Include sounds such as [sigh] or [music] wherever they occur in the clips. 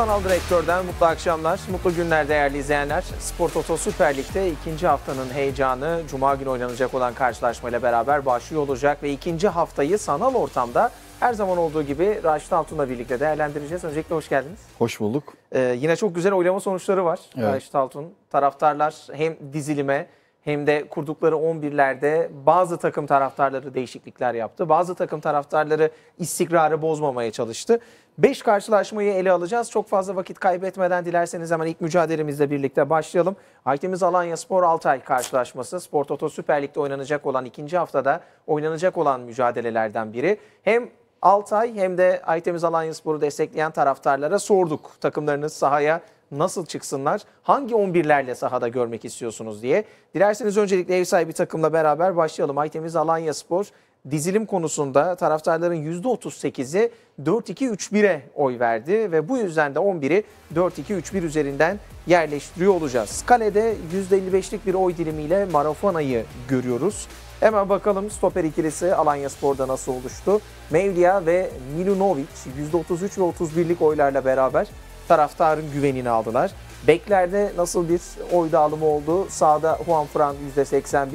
Sanal Direktör'den mutlu akşamlar, mutlu günler değerli izleyenler. Spor Toto Süper Lig'de ikinci haftanın heyecanı Cuma günü oynanacak olan karşılaşmayla beraber başlıyor olacak ve ikinci haftayı sanal ortamda her zaman olduğu gibi Raşit Altun'la birlikte değerlendireceğiz. Öncelikle hoş geldiniz. Hoş bulduk. Ee, yine çok güzel oylama sonuçları var evet. Raşit Altun. Taraftarlar hem dizilime hem de kurdukları 11'lerde bazı takım taraftarları değişiklikler yaptı. Bazı takım taraftarları istikrarı bozmamaya çalıştı. 5 karşılaşmayı ele alacağız. Çok fazla vakit kaybetmeden dilerseniz hemen ilk mücadelemizle birlikte başlayalım. Aytemiz Alanya Spor Altay karşılaşması Spor Toto Süper Lig'de oynanacak olan ikinci haftada oynanacak olan mücadelelerden biri. Hem Altay hem de Aytemiz Alanya Spor'u destekleyen taraftarlara sorduk. Takımlarınız sahaya nasıl çıksınlar, hangi 11'lerle sahada görmek istiyorsunuz diye. Dilerseniz öncelikle ev sahibi takımla beraber başlayalım. Aytemiz Alanya Spor dizilim konusunda taraftarların %38'i 4-2-3-1'e oy verdi ve bu yüzden de 11'i 4-2-3-1 üzerinden yerleştiriyor olacağız. Kalede %55'lik bir oy dilimiyle Marafona'yı görüyoruz. Hemen bakalım stoper ikilisi Alanya Spor'da nasıl oluştu? Mevlia ve Milunovic %33 ve 31'lik oylarla beraber taraftarın güvenini aldılar. Beklerde nasıl bir oy dağılımı oldu? Sağda Juan Fran %81,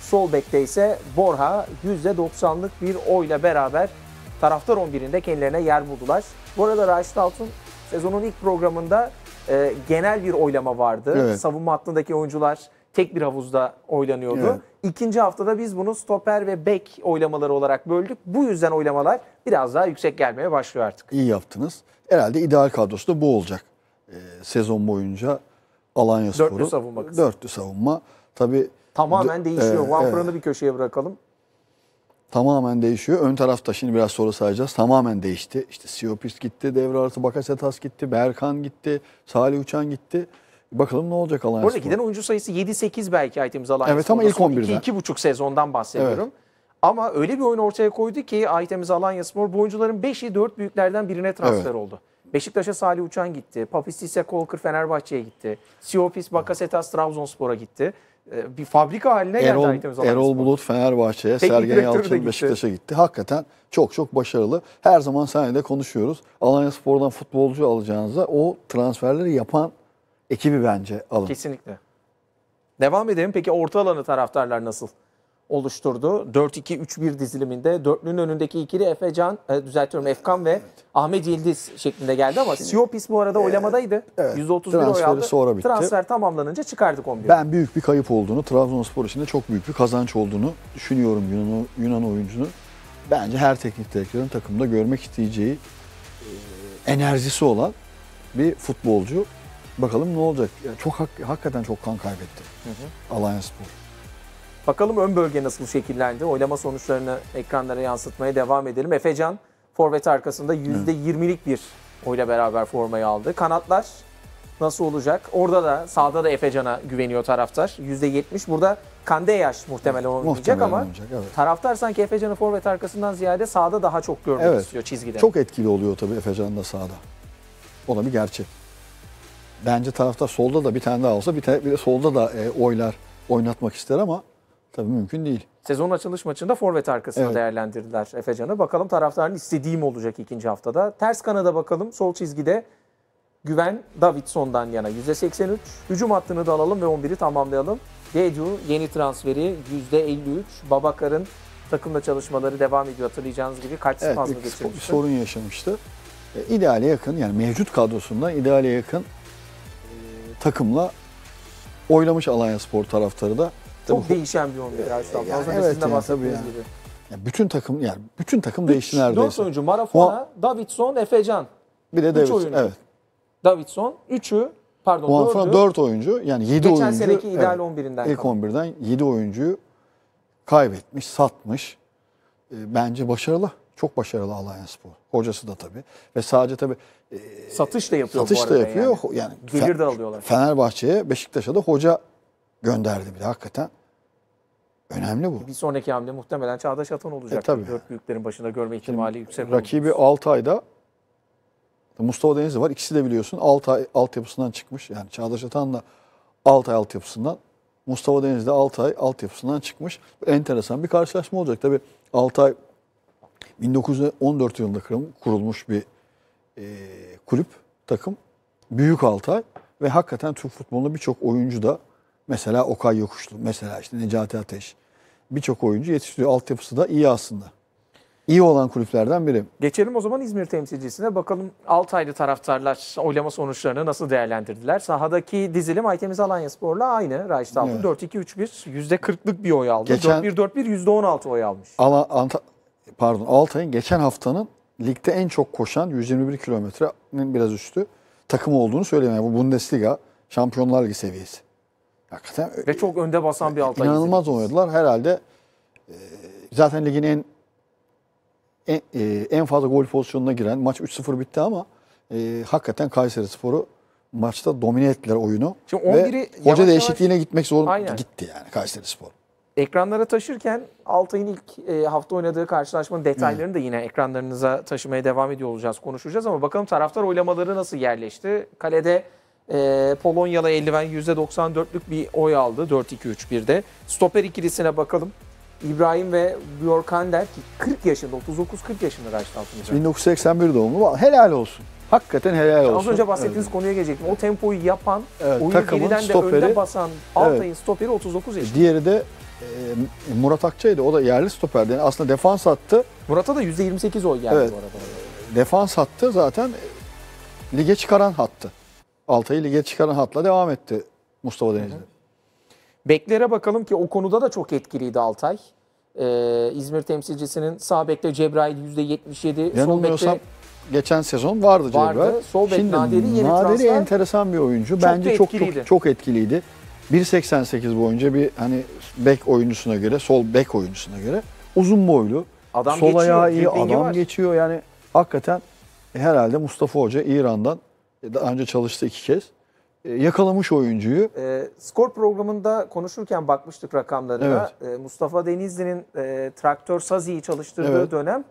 sol bekte ise Borha %90'lık bir oyla beraber taraftar 11'inde kendilerine yer buldular. Bu arada Raşit Altun sezonun ilk programında e, genel bir oylama vardı. Evet. Savunma hattındaki oyuncular tek bir havuzda oylanıyordu. Evet. İkinci haftada biz bunu stoper ve bek oylamaları olarak böldük. Bu yüzden oylamalar biraz daha yüksek gelmeye başlıyor artık. İyi yaptınız herhalde ideal kadrosu da bu olacak. E, sezon boyunca Alanya Sporu. Dörtlü savunma. Kısmı. Dörtlü savunma. Tabii Tamamen değişiyor. E, Van e, bir köşeye bırakalım. Tamamen değişiyor. Ön tarafta şimdi biraz sonra sayacağız. Tamamen değişti. İşte Siopis gitti, devre arası Bakasetas gitti, Berkan gitti, Salih Uçan gitti. Bakalım ne olacak Alanya Orada giden oyuncu sayısı 7-8 belki Aytemiz Alanya Evet ama ilk 11'den. 2-2,5 sezondan bahsediyorum. Evet. Ama öyle bir oyun ortaya koydu ki Aytemiz Alanya Spor bu oyuncuların 5'i 4 büyüklerden birine transfer evet. oldu. Beşiktaş'a Salih Uçan gitti. Papis ise Kolkır Fenerbahçe'ye gitti. Siopis Bakasetas Trabzonspor'a gitti. Ee, bir fabrika haline Erol, geldi Aytemiz Alanya Erol Bulut Fenerbahçe'ye, Sergen Yalçın Beşiktaş'a gitti. Hakikaten çok çok başarılı. Her zaman sahnede konuşuyoruz. Alanya Spor'dan futbolcu alacağınıza o transferleri yapan ekibi bence alın. Kesinlikle. Devam edelim. Peki orta alanı taraftarlar nasıl? oluşturdu. 4-2-3-1 diziliminde dörtlünün önündeki ikili efecan e, düzeltiyorum Efkan ve Ahmet Yıldız şeklinde geldi ama Şimdi, Siopis bu arada e, oylamadaydı. Evet, %31 oy aldı. Sonra bitti. Transfer tamamlanınca çıkardık 11'i. Ben büyük bir kayıp olduğunu, Trabzonspor için de çok büyük bir kazanç olduğunu düşünüyorum Yunan, Yunan oyuncunun. Bence her teknik direktörün takımda görmek isteyeceği e, enerjisi olan bir futbolcu. Bakalım ne olacak? Yani çok hak, hakikaten çok kan kaybetti. Hı hı. Alanya Spor. Bakalım ön bölge nasıl şekillendi. Oylama sonuçlarını ekranlara yansıtmaya devam edelim. Efecan forvet arkasında %20'lik bir oyla beraber formayı aldı. Kanatlar nasıl olacak? Orada da sağda da Efecan'a güveniyor taraftar. %70. Burada Kandeyaş muhtemelen oynayacak muhtemelen ama olacak, evet. taraftar sanki Efecan'ı forvet arkasından ziyade sağda daha çok görmek evet. istiyor çizgide. Çok etkili oluyor tabii Efecan da sağda. O da bir gerçek. Bence taraftar solda da bir tane daha olsa bir, tane, bir solda da e, oylar oynatmak ister ama Tabii mümkün değil. Sezon açılış maçında forvet arkasına evet. değerlendirdiler Efecan'ı. Bakalım taraftarın istediği mi olacak ikinci haftada? Ters kanada bakalım. Sol çizgide Güven Davidson'dan yana %83. Hücum hattını da alalım ve 11'i tamamlayalım. Deju yeni transferi %53. Babakar'ın takımda çalışmaları devam ediyor hatırlayacağınız gibi. Kalp evet, spazmı geçirmişti. sorun yaşamıştı. E, ideale yakın yani mevcut kadrosundan ideale yakın e, takımla oynamış Alanya Spor taraftarı da çok değişen bir 11 Arslan. Yani, Fazla evet, yani, bahsettiğiniz gibi. Yani bütün takım yani bütün takım Üç, değişti neredeyse. 4 oyuncu Marafona, o, Davidson, Efecan. Bir de Davidson. Evet. Davidson 3'ü pardon Muafra 4 oyuncu yani 7 Geçen oyuncu. Geçen seneki ideal evet, 11'inden. İlk 11'den 7 oyuncuyu kaybetmiş, satmış. E, bence başarılı. Çok başarılı Alanya Spor. Hocası da tabii. Ve sadece tabii e, satış da yapıyor satış da yapıyor. Yani, yani Gelir de alıyorlar. Fenerbahçe'ye, Beşiktaş'a da hoca gönderdi bile hakikaten. Önemli bu. Bir sonraki hamle muhtemelen Çağdaş Atan olacak. E, tabii. Dört büyüklerin başında görme ihtimali Şimdi yüksek. Rakibi 6 ayda Mustafa Denizli var. İkisi de biliyorsun 6 ay altyapısından çıkmış. Yani Çağdaş Atan da 6 ay altyapısından. Mustafa Denizli de 6 ay altyapısından çıkmış. Enteresan bir karşılaşma olacak. Tabii 6 ay 1914 yılında kurulmuş bir e, kulüp, takım. Büyük Altay ve hakikaten Türk futbolunda birçok oyuncu da Mesela Okay Yokuşlu, mesela işte Necati Ateş. Birçok oyuncu yetiştiriyor. Altyapısı da iyi aslında. İyi olan kulüplerden biri. Geçelim o zaman İzmir temsilcisine. Bakalım Altaylı taraftarlar oylama sonuçlarını nasıl değerlendirdiler? Sahadaki dizilim Aytemiz Alanya Spor'la aynı. Raşit aldı. Evet. 4-2-3-1 %40'lık bir oy aldı. Geçen... 4-1-4-1 %16 oy almış. Ama Anta... Pardon Altay'ın geçen haftanın ligde en çok koşan 121 kilometrenin biraz üstü takım olduğunu söylemeye. Bu Bundesliga Şampiyonlar Ligi seviyesi. Hakikaten ve çok önde basan bir Altay. İnanılmaz izledik. oynadılar. Herhalde e, zaten ligin en en, e, en fazla gol pozisyonuna giren maç 3-0 bitti ama e, hakikaten Kayseri Sporu maçta domine ettiler oyunu. Şimdi 11'i ve hoca değişikliğine yavaş... gitmek zorunda gitti yani Kayseri Spor. Ekranlara taşırken Altay'ın ilk e, hafta oynadığı karşılaşmanın detaylarını da yine ekranlarınıza taşımaya devam ediyor olacağız, konuşacağız ama bakalım taraftar oylamaları nasıl yerleşti? Kalede e, Polonyalı eldiven %94'lük bir oy aldı 4-2-3-1'de. Stoper ikilisine bakalım. İbrahim ve der ki 40 yaşında, 39-40 yaşında Rajnalt'ın. 1981 doğumlu. Helal olsun. Hakikaten helal olsun. Az önce bahsettiğiniz evet. konuya gelecektim. O tempoyu yapan, evet, oyunu geriden stoperi, de önde basan Altay'ın evet. stoperi 39 yaşında. Diğeri de e, Murat Akçay'dı. O da yerli stoperdi. Yani aslında defans attı. Murat'a da %28 oy geldi evet. bu arada. Defans hattı zaten lige çıkaran hattı. Altay'ı lige çıkaran hatla devam etti Mustafa Denizli. Beklere bakalım ki o konuda da çok etkiliydi Altay. Ee, İzmir temsilcisinin sağ bekte Cebrail %77, sol bekte geçen sezon vardı, vardı. Cebrail. Sol bek Şimdi Naderi yeni Naderi transfer. enteresan bir oyuncu. Çok Bence çok çok çok etkiliydi. 1.88 boyunca bir hani bek oyuncusuna göre, sol bek oyuncusuna göre uzun boylu. Adam sol geçiyor, ayağı iyi, adam var. geçiyor. Yani hakikaten herhalde Mustafa Hoca İran'dan e, daha önce çalıştı iki kez. E, yakalamış oyuncuyu. E, skor programında konuşurken bakmıştık rakamlarına. Evet. E, Mustafa Denizli'nin e, traktör Sazi'yi çalıştırdığı evet. dönem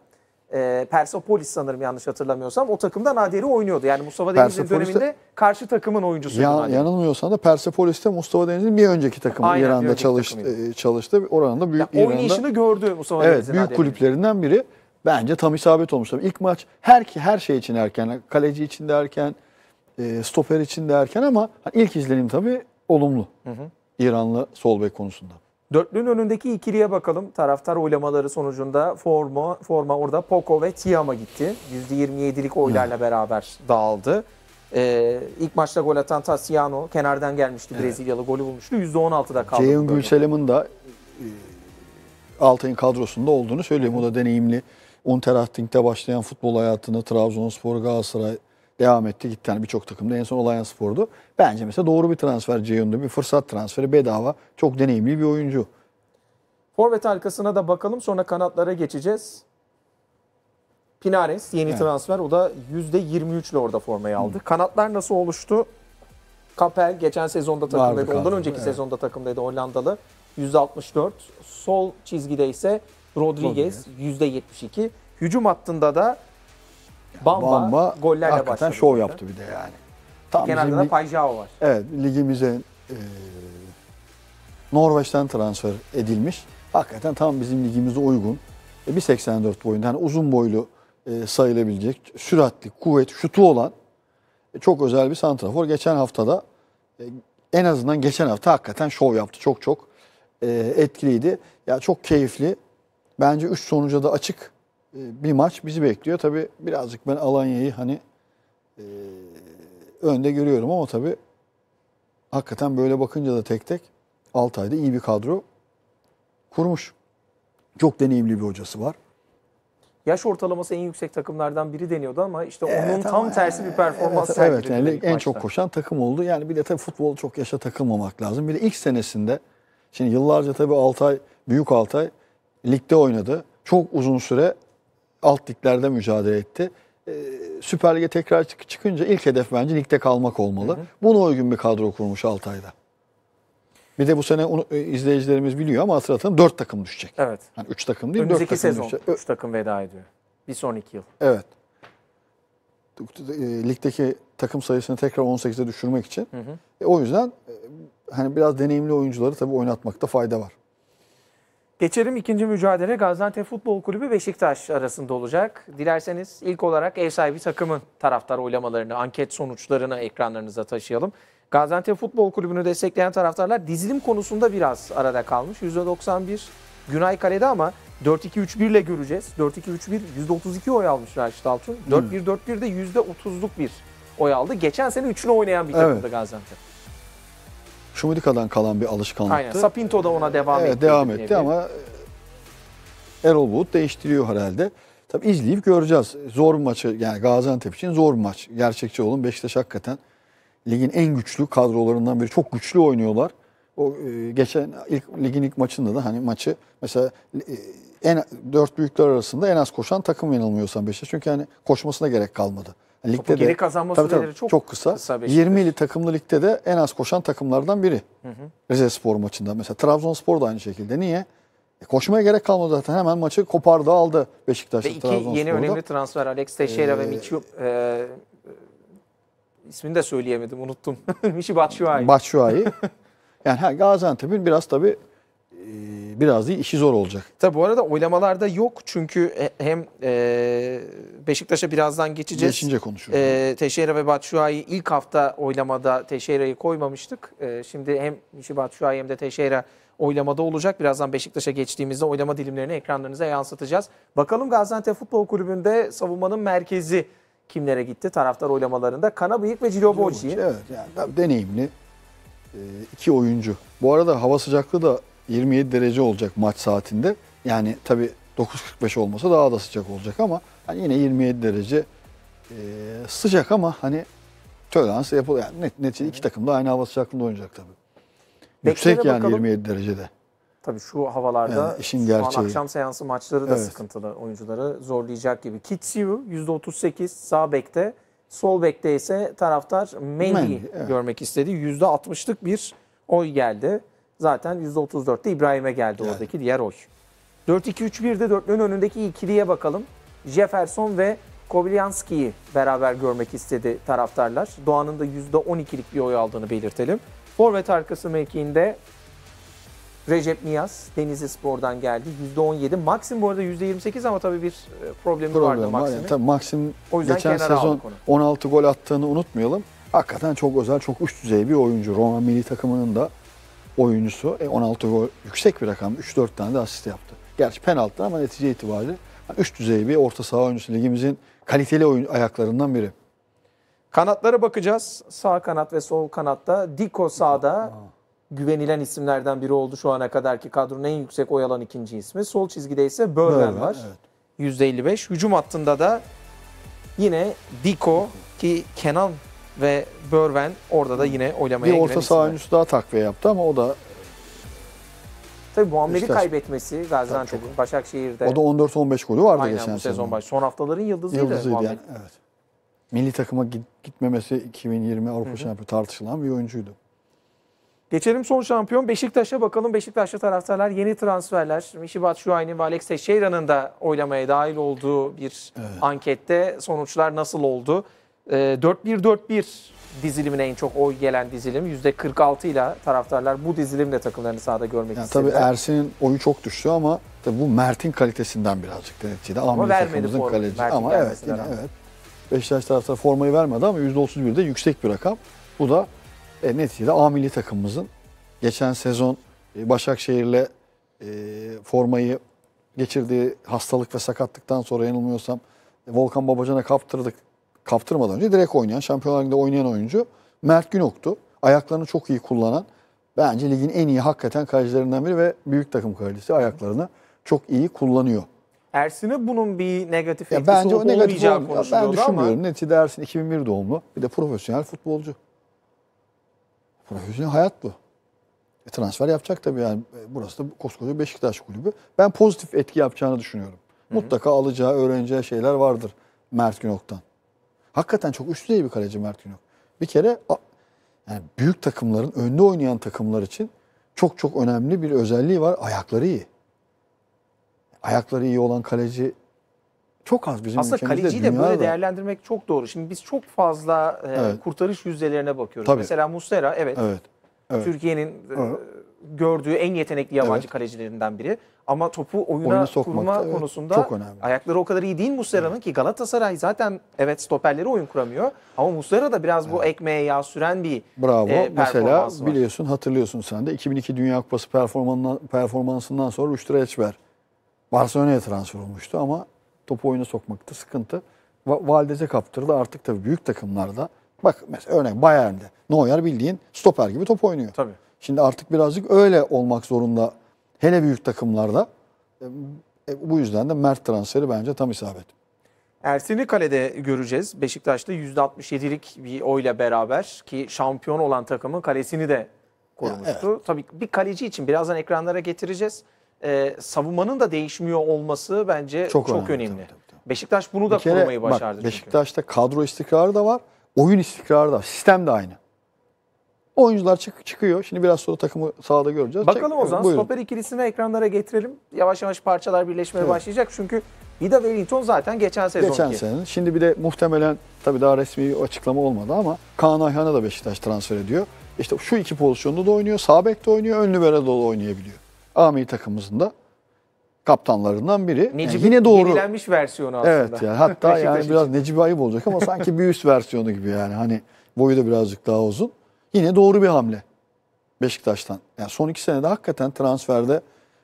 e, Persepolis sanırım yanlış hatırlamıyorsam o takımdan Nader'i oynuyordu. Yani Mustafa Denizli döneminde karşı takımın oyuncusu. Ya, yanılmıyorsam da Persopoliste Mustafa Denizli'nin bir önceki takımı Aynen, İran'da önceki çalıştı, takımıydı. E, çalıştı. Oranın da büyük ya, İran'da. Oynayışını gördü Mustafa evet, Denizli. büyük Nadir. kulüplerinden biri. Bence tam isabet olmuş. Tabii ilk maç her her şey için erken. Kaleci için de erken, e, stoper için de erken ama hani ilk izlenim tabii olumlu. Hı hı. İranlı sol bek konusunda. Dörtlünün önündeki ikiliye bakalım. Taraftar oylamaları sonucunda forma, forma orada Poco ve Tiam'a gitti. %27'lik oylarla hı. beraber dağıldı. Ee, ilk maçta gol atan Tassiano kenardan gelmişti evet. Brezilyalı golü bulmuştu. %16'da kaldı. Ceyhun Gülselim'in de e, Altay'ın kadrosunda olduğunu söyleyeyim. O da deneyimli. Unterhaching'de başlayan futbol hayatını Trabzonspor, Galatasaray, devam etti gitti. Hani birçok takımda en son Alliance Spor'du. Bence mesela doğru bir transfer Ceyhun'da bir fırsat transferi bedava çok deneyimli bir oyuncu. Forvet arkasına da bakalım sonra kanatlara geçeceğiz. Pinares yeni evet. transfer o da %23 ile orada formayı aldı. Hı. Kanatlar nasıl oluştu? Kapel geçen sezonda takımdaydı. Vardı, Ondan önceki evet. sezonda takımdaydı Hollandalı. %64. Sol çizgide ise Rodriguez, Rodriguez. %72. Hücum hattında da Bamba, Bamba gollerle hakikaten başladı. şov yaptı bir de yani. Tam Kenarda da Pajao var. Evet ligimize e, Norveç'ten transfer edilmiş. Hakikaten tam bizim ligimize uygun. E, 1.84 boyunda yani uzun boylu e, sayılabilecek süratli, kuvvet, şutu olan e, çok özel bir santrafor. Geçen haftada e, en azından geçen hafta hakikaten şov yaptı. Çok çok e, etkiliydi. Ya çok keyifli. Bence 3 sonuca da açık ee, bir maç bizi bekliyor. tabi birazcık ben Alanya'yı hani e, önde görüyorum ama tabi hakikaten böyle bakınca da tek tek Altay'da iyi bir kadro kurmuş. Çok deneyimli bir hocası var. Yaş ortalaması en yüksek takımlardan biri deniyordu ama işte evet, onun tam ama, tersi bir performans evet, Evet yani en maçta. çok koşan takım oldu. Yani bir de tabii futbol çok yaşa takılmamak lazım. Bir de ilk senesinde şimdi yıllarca tabii Altay, Büyük Altay ligde oynadı. Çok uzun süre alt liglerde mücadele etti. E, Süper Lig'e tekrar çıkınca ilk hedef bence ligde kalmak olmalı. Hı hı. Buna uygun bir kadro kurmuş Altay'da. Bir de bu sene onu, e, izleyicilerimiz biliyor ama hatırlatalım 4 takım düşecek. Evet. Yani 3 takım değil 4 takım sezon düşecek. 3 takım veda ediyor. Bir sonraki yıl. Evet. E, ligdeki takım sayısını tekrar 18'e düşürmek için. Hı hı. E, o yüzden e, hani biraz deneyimli oyuncuları tabii oynatmakta fayda var. Geçelim ikinci mücadele Gaziantep Futbol Kulübü Beşiktaş arasında olacak. Dilerseniz ilk olarak ev sahibi takımın taraftar oylamalarını, anket sonuçlarını ekranlarınıza taşıyalım. Gaziantep Futbol Kulübü'nü destekleyen taraftarlar dizilim konusunda biraz arada kalmış. %91 Günay Kale'de ama 4-2-3-1 ile göreceğiz. 4-2-3-1 %32 oy almış Raşit Altun. 4-1-4-1 de %30'luk bir oy aldı. Geçen sene üçlü oynayan bir takımdı evet. Gaziantep. Şumidika'dan kalan bir alışkanlıktı. Aynen. Sapinto da ona devam evet, etti. Devam etti ama Erol Bulut değiştiriyor herhalde. Tabi izleyip göreceğiz. Zor maçı yani Gaziantep için zor maç. Gerçekçi olun Beşiktaş hakikaten ligin en güçlü kadrolarından biri. Çok güçlü oynuyorlar. O e, geçen ilk ligin ilk maçında da hani maçı mesela e, en dört büyükler arasında en az koşan takım yanılmıyorsan Beşiktaş. Çünkü hani koşmasına gerek kalmadı. Ligde Topu de, geri kazanma tabii, süreleri tabii, çok, çok kısa. kısa 20 ili takımlı ligde de en az koşan takımlardan biri. Hı hı. Rize Spor maçında mesela. Trabzonspor da aynı şekilde. Niye? E koşmaya gerek kalmadı zaten. Hemen maçı kopardı aldı Beşiktaş Ve iki yeni önemli transfer Alex Teixeira ee, ve Michio, e, ismini de söyleyemedim unuttum. [laughs] Michi Batshuayi. Batshuayi. [laughs] yani Gaziantep'in biraz tabii ee, biraz değil işi zor olacak. Tabi bu arada oylamalarda yok çünkü e, hem e, Beşiktaş'a birazdan geçeceğiz. Geçince konuşuruz. E, Teşehir'e ve Batshuayi ilk hafta oylamada Teşehir'i koymamıştık. E, şimdi hem Mişi hem de Teşehir'e oylamada olacak. Birazdan Beşiktaş'a geçtiğimizde oylama dilimlerini ekranlarınıza yansıtacağız. Bakalım Gaziantep Futbol Kulübü'nde savunmanın merkezi kimlere gitti taraftar oylamalarında? Kana Bıyık ve Cilo Bocci. Evet yani deneyimli e, iki oyuncu. Bu arada hava sıcaklığı da 27 derece olacak maç saatinde. Yani tabii 9.45 olmasa daha da sıcak olacak ama hani yine 27 derece e, sıcak ama hani tolerans yapılıyor. Yani net, neticede iki takım da aynı hava sıcaklığında oynayacak tabii. Beklere Yüksek yani bakalım. 27 derecede. Tabii şu havalarda Yani işin gerçeği. akşam seansı maçları da Evet. sıkıntılı oyuncuları zorlayacak gibi. Kitsiu %38 sağ bekte, sol bekte ise taraftar Mendy'yi Mendy, evet. görmek istedi. %60'lık bir oy geldi. Zaten %34'te İbrahim'e geldi yani. oradaki diğer oy. 4-2-3-1'de dörtlünün önündeki ikiliye bakalım. Jefferson ve Koblianski'yi beraber görmek istedi taraftarlar. Doğan'ın da %12'lik bir oy aldığını belirtelim. Forvet arkası mevkiinde Recep Niyaz Denizli Spor'dan geldi. %17. Maxim bu arada %28 ama tabii bir e, problemi Problem vardı Maxim'in. Var. Maxim o yüzden geçen sezon 16 gol attığını unutmayalım. Hakikaten çok özel, çok üst düzey bir oyuncu. Roma milli takımının da oyuncusu. E 16 gol yüksek bir rakam. 3-4 tane de asist yaptı. Gerçi penaltı ama netice itibariyle yani üst düzey bir orta saha oyuncusu. Ligimizin kaliteli oyun ayaklarından biri. Kanatlara bakacağız. Sağ kanat ve sol kanatta. Diko sağda Aa. güvenilen isimlerden biri oldu şu ana kadar ki kadronun en yüksek oy ikinci ismi. Sol çizgide ise Börven var. Evet. %55. Hücum hattında da yine Diko ki Kenan ve Börven orada da yine oynamaya Bir orta saha oyuncusu daha takviye yaptı ama o da Tabii Muammer'i Beşiktaş. kaybetmesi Gaziantep'in Tabii. Başakşehir'de. O da 14-15 golü vardı Aynen, geçen bu sezon. baş. Son haftaların yıldızıydı. Yıldızıydı yani. Evet. Milli takıma git- gitmemesi 2020 Avrupa Şampiyonu tartışılan bir oyuncuydu. Geçelim son şampiyon Beşiktaş'a bakalım. Beşiktaşlı taraftarlar yeni transferler. Mişibat Şuay'ın ve Alex Teixeira'nın da oylamaya dahil olduğu bir ankette sonuçlar nasıl oldu? 4-1-4-1 ee, dizilimine en çok oy gelen dizilim. %46 ile taraftarlar bu dizilimle takımlarını sahada görmek yani istediler. Tabii Ersin'in oyu çok düştü ama tabii bu Mert'in kalitesinden birazcık da neticede. Ama Amir vermedi bu kaleci. Mert'in ama evet, yine, rağmen. evet. Beşiktaş taraftarı formayı vermedi ama %31 de yüksek bir rakam. Bu da e, neticede A milli takımımızın geçen sezon e, Başakşehir'le e, formayı geçirdiği hastalık ve sakatlıktan sonra yanılmıyorsam e, Volkan Babacan'a kaptırdık kaptırmadan önce direkt oynayan, Şampiyonlar Ligi'nde oynayan oyuncu Mert Günok'tu. Ayaklarını çok iyi kullanan, bence ligin en iyi hakikaten kalecilerinden biri ve büyük takım kalecisi ayaklarını çok iyi kullanıyor. Ersin'e bunun bir negatif ya etkisi bence o negatif olmayacağı Ben düşünmüyorum. Ama... Neticede Ersin 2001 doğumlu. Bir de profesyonel futbolcu. Profesyonel hayat bu. E, transfer yapacak tabii yani. E, burası da koskoca Beşiktaş kulübü. Ben pozitif etki yapacağını düşünüyorum. Hı-hı. Mutlaka alacağı, öğreneceği şeyler vardır Mert Günok'tan. Hakikaten çok üst düzey bir kaleci Mert Günok. Bir kere yani büyük takımların, önde oynayan takımlar için çok çok önemli bir özelliği var. Ayakları iyi. Ayakları iyi olan kaleci çok az bizim Aslında kaleciyi de böyle değerlendirmek çok doğru. Şimdi biz çok fazla e, evet. kurtarış yüzdelerine bakıyoruz. Tabii. Mesela Mustera, evet, evet. evet. Türkiye'nin evet. gördüğü en yetenekli yabancı evet. kalecilerinden biri. Ama topu oyuna Oyunu kurma evet, konusunda çok önemli. ayakları o kadar iyi değil Muslera'nın evet. ki Galatasaray zaten evet stoperleri oyun kuramıyor. Ama Muslera da biraz evet. bu ekmeğe yağ süren bir Bravo. E, Mesela var. biliyorsun hatırlıyorsun sen de 2002 Dünya Kupası performansından sonra ver Barcelona'ya transfer olmuştu ama topu oyuna sokmakta sıkıntı. Valdez'e kaptırdı artık tabii büyük takımlarda. Bak mesela örnek Bayern'de Neuer bildiğin stoper gibi top oynuyor. Tabii. Şimdi artık birazcık öyle olmak zorunda Hele büyük takımlarda. E, bu yüzden de Mert transferi bence tam isabet. Ersin'i kalede göreceğiz. Beşiktaş'ta %67'lik bir oyla beraber ki şampiyon olan takımın kalesini de korumuştu. Evet. Tabii bir kaleci için birazdan ekranlara getireceğiz. Ee, savunmanın da değişmiyor olması bence çok, çok önemli. önemli. Tabii, tabii, tabii. Beşiktaş bunu da kere, korumayı başardı. Bak, çünkü. Beşiktaş'ta kadro istikrarı da var, oyun istikrarı da var. Sistem de aynı. Oyuncular çık çıkıyor. Şimdi biraz sonra takımı sahada göreceğiz. Bakalım Çek, o zaman buyurun. stoper ikilisini ekranlara getirelim. Yavaş yavaş parçalar birleşmeye evet. başlayacak. Çünkü Vida Wellington zaten geçen sezon. Geçen sene. Şimdi bir de muhtemelen tabii daha resmi açıklama olmadı ama Kaan Ayhan'a da Beşiktaş transfer ediyor. İşte şu iki pozisyonda da oynuyor. Sağ de oynuyor. Ön libero da oynayabiliyor. Ami takımımızın da kaptanlarından biri. Necip yani yine doğru. Yenilenmiş versiyonu aslında. Evet yani hatta [laughs] yani biraz Necip Ayıp olacak ama sanki bir üst versiyonu gibi yani. Hani boyu da birazcık daha uzun. Yine doğru bir hamle Beşiktaş'tan. Yani son iki senede hakikaten transferde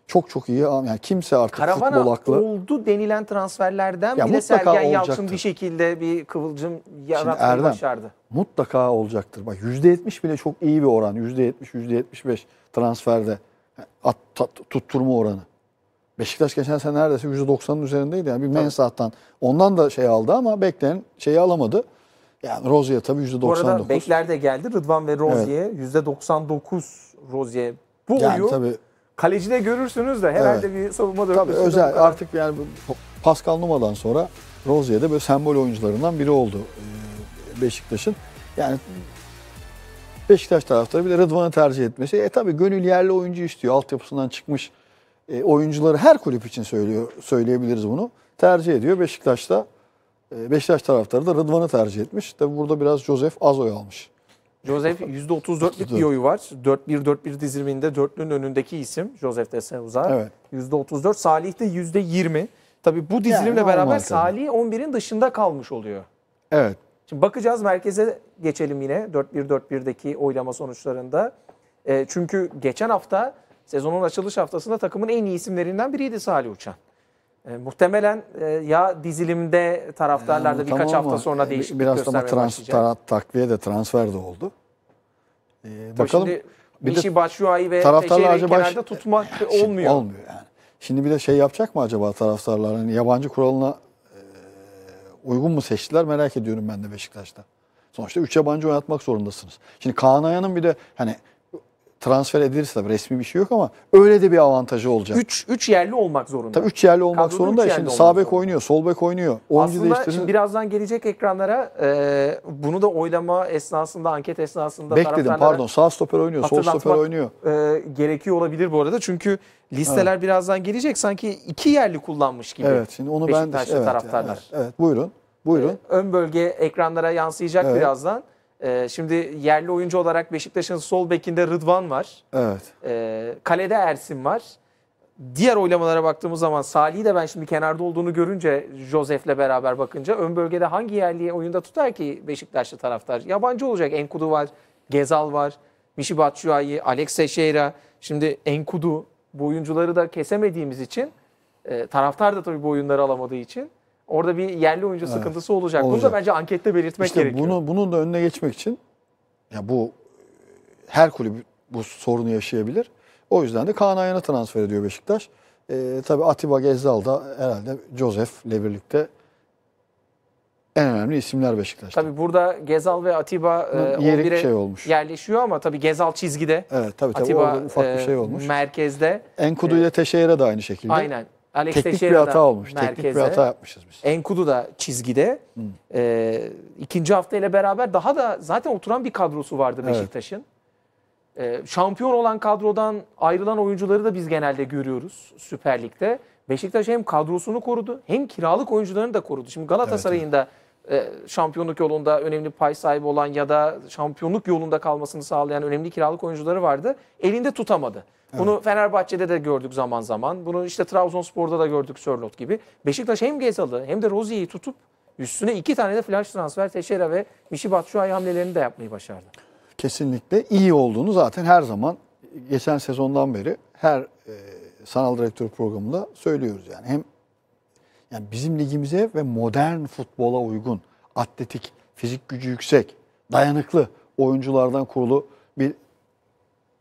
çok çok iyi yani kimse artık Karavana futbol aklı. oldu denilen transferlerden ya bile Sergen olacaktır. Yalçın bir şekilde bir kıvılcım yaratmayı Erdem, başardı. Mutlaka olacaktır. Bak %70 bile çok iyi bir oran. %70, %75 transferde at, tat, tutturma oranı. Beşiktaş geçen sene neredeyse %90'ın üzerindeydi. Yani bir Mensah'tan ondan da şey aldı ama beklenen şeyi alamadı. Yani Rozier tabii %99. Bu arada bekler geldi. Rıdvan ve Rozier evet. %99 Rozier. Bu yani oyu tabii, kalecide görürsünüz de herhalde evet. bir savunma dörtlüsü. Tabii özel artık yani Pascal Numa'dan sonra Rozier de böyle sembol oyuncularından biri oldu e, Beşiktaş'ın. Yani Beşiktaş taraftarı bir de Rıdvan'ı tercih etmesi. E tabii gönül yerli oyuncu istiyor. Altyapısından çıkmış e, oyuncuları her kulüp için söylüyor söyleyebiliriz bunu. Tercih ediyor. Beşiktaş'ta e, Beşiktaş taraftarı da Rıdvan'ı tercih etmiş. Tabi burada biraz Josef az oy almış. Josef %34'lük [laughs] bir oyu var. 4-1-4-1 dizilminde dörtlünün önündeki isim Josef de Seuzar. Evet. %34. Salih de %20. Tabi bu dizilimle yani, beraber Salih 11'in dışında kalmış oluyor. Evet. Şimdi bakacağız merkeze geçelim yine 4-1-4-1'deki oylama sonuçlarında. E, çünkü geçen hafta sezonun açılış haftasında takımın en iyi isimlerinden biriydi Salih Uçan. E, muhtemelen e, ya dizilimde taraftarlarda yani, ee, birkaç tamam hafta sonra e, değişiklik biraz göstermeye Biraz trans, ta, takviye de transfer de oldu. E, bakalım. Şimdi, bir Mişi, Batshuayi ve taraftarlar acaba kenarda tutmak [laughs] şimdi, olmuyor. Olmuyor yani. Şimdi bir de şey yapacak mı acaba taraftarlar? Hani yabancı kuralına e, uygun mu seçtiler merak ediyorum ben de Beşiktaş'ta. Sonuçta 3 yabancı oynatmak zorundasınız. Şimdi Kaan Aya'nın bir de hani transfer edilirse tabii resmi bir şey yok ama öyle de bir avantajı olacak. 3 3 yerli olmak zorunda. Tabii 3 yerli olmak Kadroda zorunda. Yerli şimdi sağ bek oynuyor, sol bek oynuyor. Oyuncu Aslında şimdi birazdan gelecek ekranlara e, bunu da oylama esnasında, anket esnasında bek dedim pardon. Sağ stoper oynuyor, sol stoper oynuyor. E, gerekiyor olabilir bu arada. Çünkü listeler evet. birazdan gelecek. Sanki iki yerli kullanmış gibi. Evet, şimdi onu ben de, evet, taraftarlar. Evet, evet, buyurun. Buyurun. E, ön bölge ekranlara yansıyacak evet. birazdan. Ee, şimdi yerli oyuncu olarak Beşiktaş'ın sol bekinde Rıdvan var. Evet. Ee, kalede Ersin var. Diğer oylamalara baktığımız zaman Salih'i de ben şimdi kenarda olduğunu görünce Josef'le beraber bakınca ön bölgede hangi yerli oyunda tutar ki Beşiktaşlı taraftar? Yabancı olacak. Enkudu var, Gezal var, Mişi Batshuayi, Alex Teixeira. Şimdi Enkudu bu oyuncuları da kesemediğimiz için e, taraftar da tabii bu oyunları alamadığı için Orada bir yerli oyuncu evet. sıkıntısı olacak. olacak. Bunu da bence ankette belirtmek işte gerekiyor. Bunu, bunun da önüne geçmek için ya bu her kulüp bu sorunu yaşayabilir. O yüzden de Kaan Ayan'ı transfer ediyor Beşiktaş. Ee, tabii Atiba Gezdal da herhalde Josef'le birlikte en önemli isimler Beşiktaş'ta. Tabii burada Gezal ve Atiba e, Yeri, şey olmuş. yerleşiyor ama tabii Gezal çizgide. Evet tabii tabii Atiba, ufak e, bir şey olmuş. Merkezde. Enkudu ile e, Teşehir'e de aynı şekilde. Aynen. Alex teknik Teixeira bir hata olmuş. Merkeze. Teknik bir hata yapmışız biz. Enkudu da çizgide. Hı. E, ikinci hafta ile beraber daha da zaten oturan bir kadrosu vardı Beşiktaş'ın. Evet. E, şampiyon olan kadrodan ayrılan oyuncuları da biz genelde görüyoruz Süper Lig'de. Beşiktaş hem kadrosunu korudu hem kiralık oyuncularını da korudu. Şimdi Galatasaray'ın evet, evet. da e, şampiyonluk yolunda önemli pay sahibi olan ya da şampiyonluk yolunda kalmasını sağlayan önemli kiralık oyuncuları vardı. Elinde tutamadı. Evet. Bunu Fenerbahçe'de de gördük zaman zaman. Bunu işte Trabzonspor'da da gördük Sörlot gibi. Beşiktaş hem Gezal'ı hem de Rozier'i tutup üstüne iki tane de flash transfer Teşera ve Mişi Batshuayi hamlelerini de yapmayı başardı. Kesinlikle iyi olduğunu zaten her zaman geçen sezondan beri her e, sanal direktör programında söylüyoruz yani. Hem yani bizim ligimize ve modern futbola uygun, atletik, fizik gücü yüksek, dayanıklı oyunculardan kurulu bir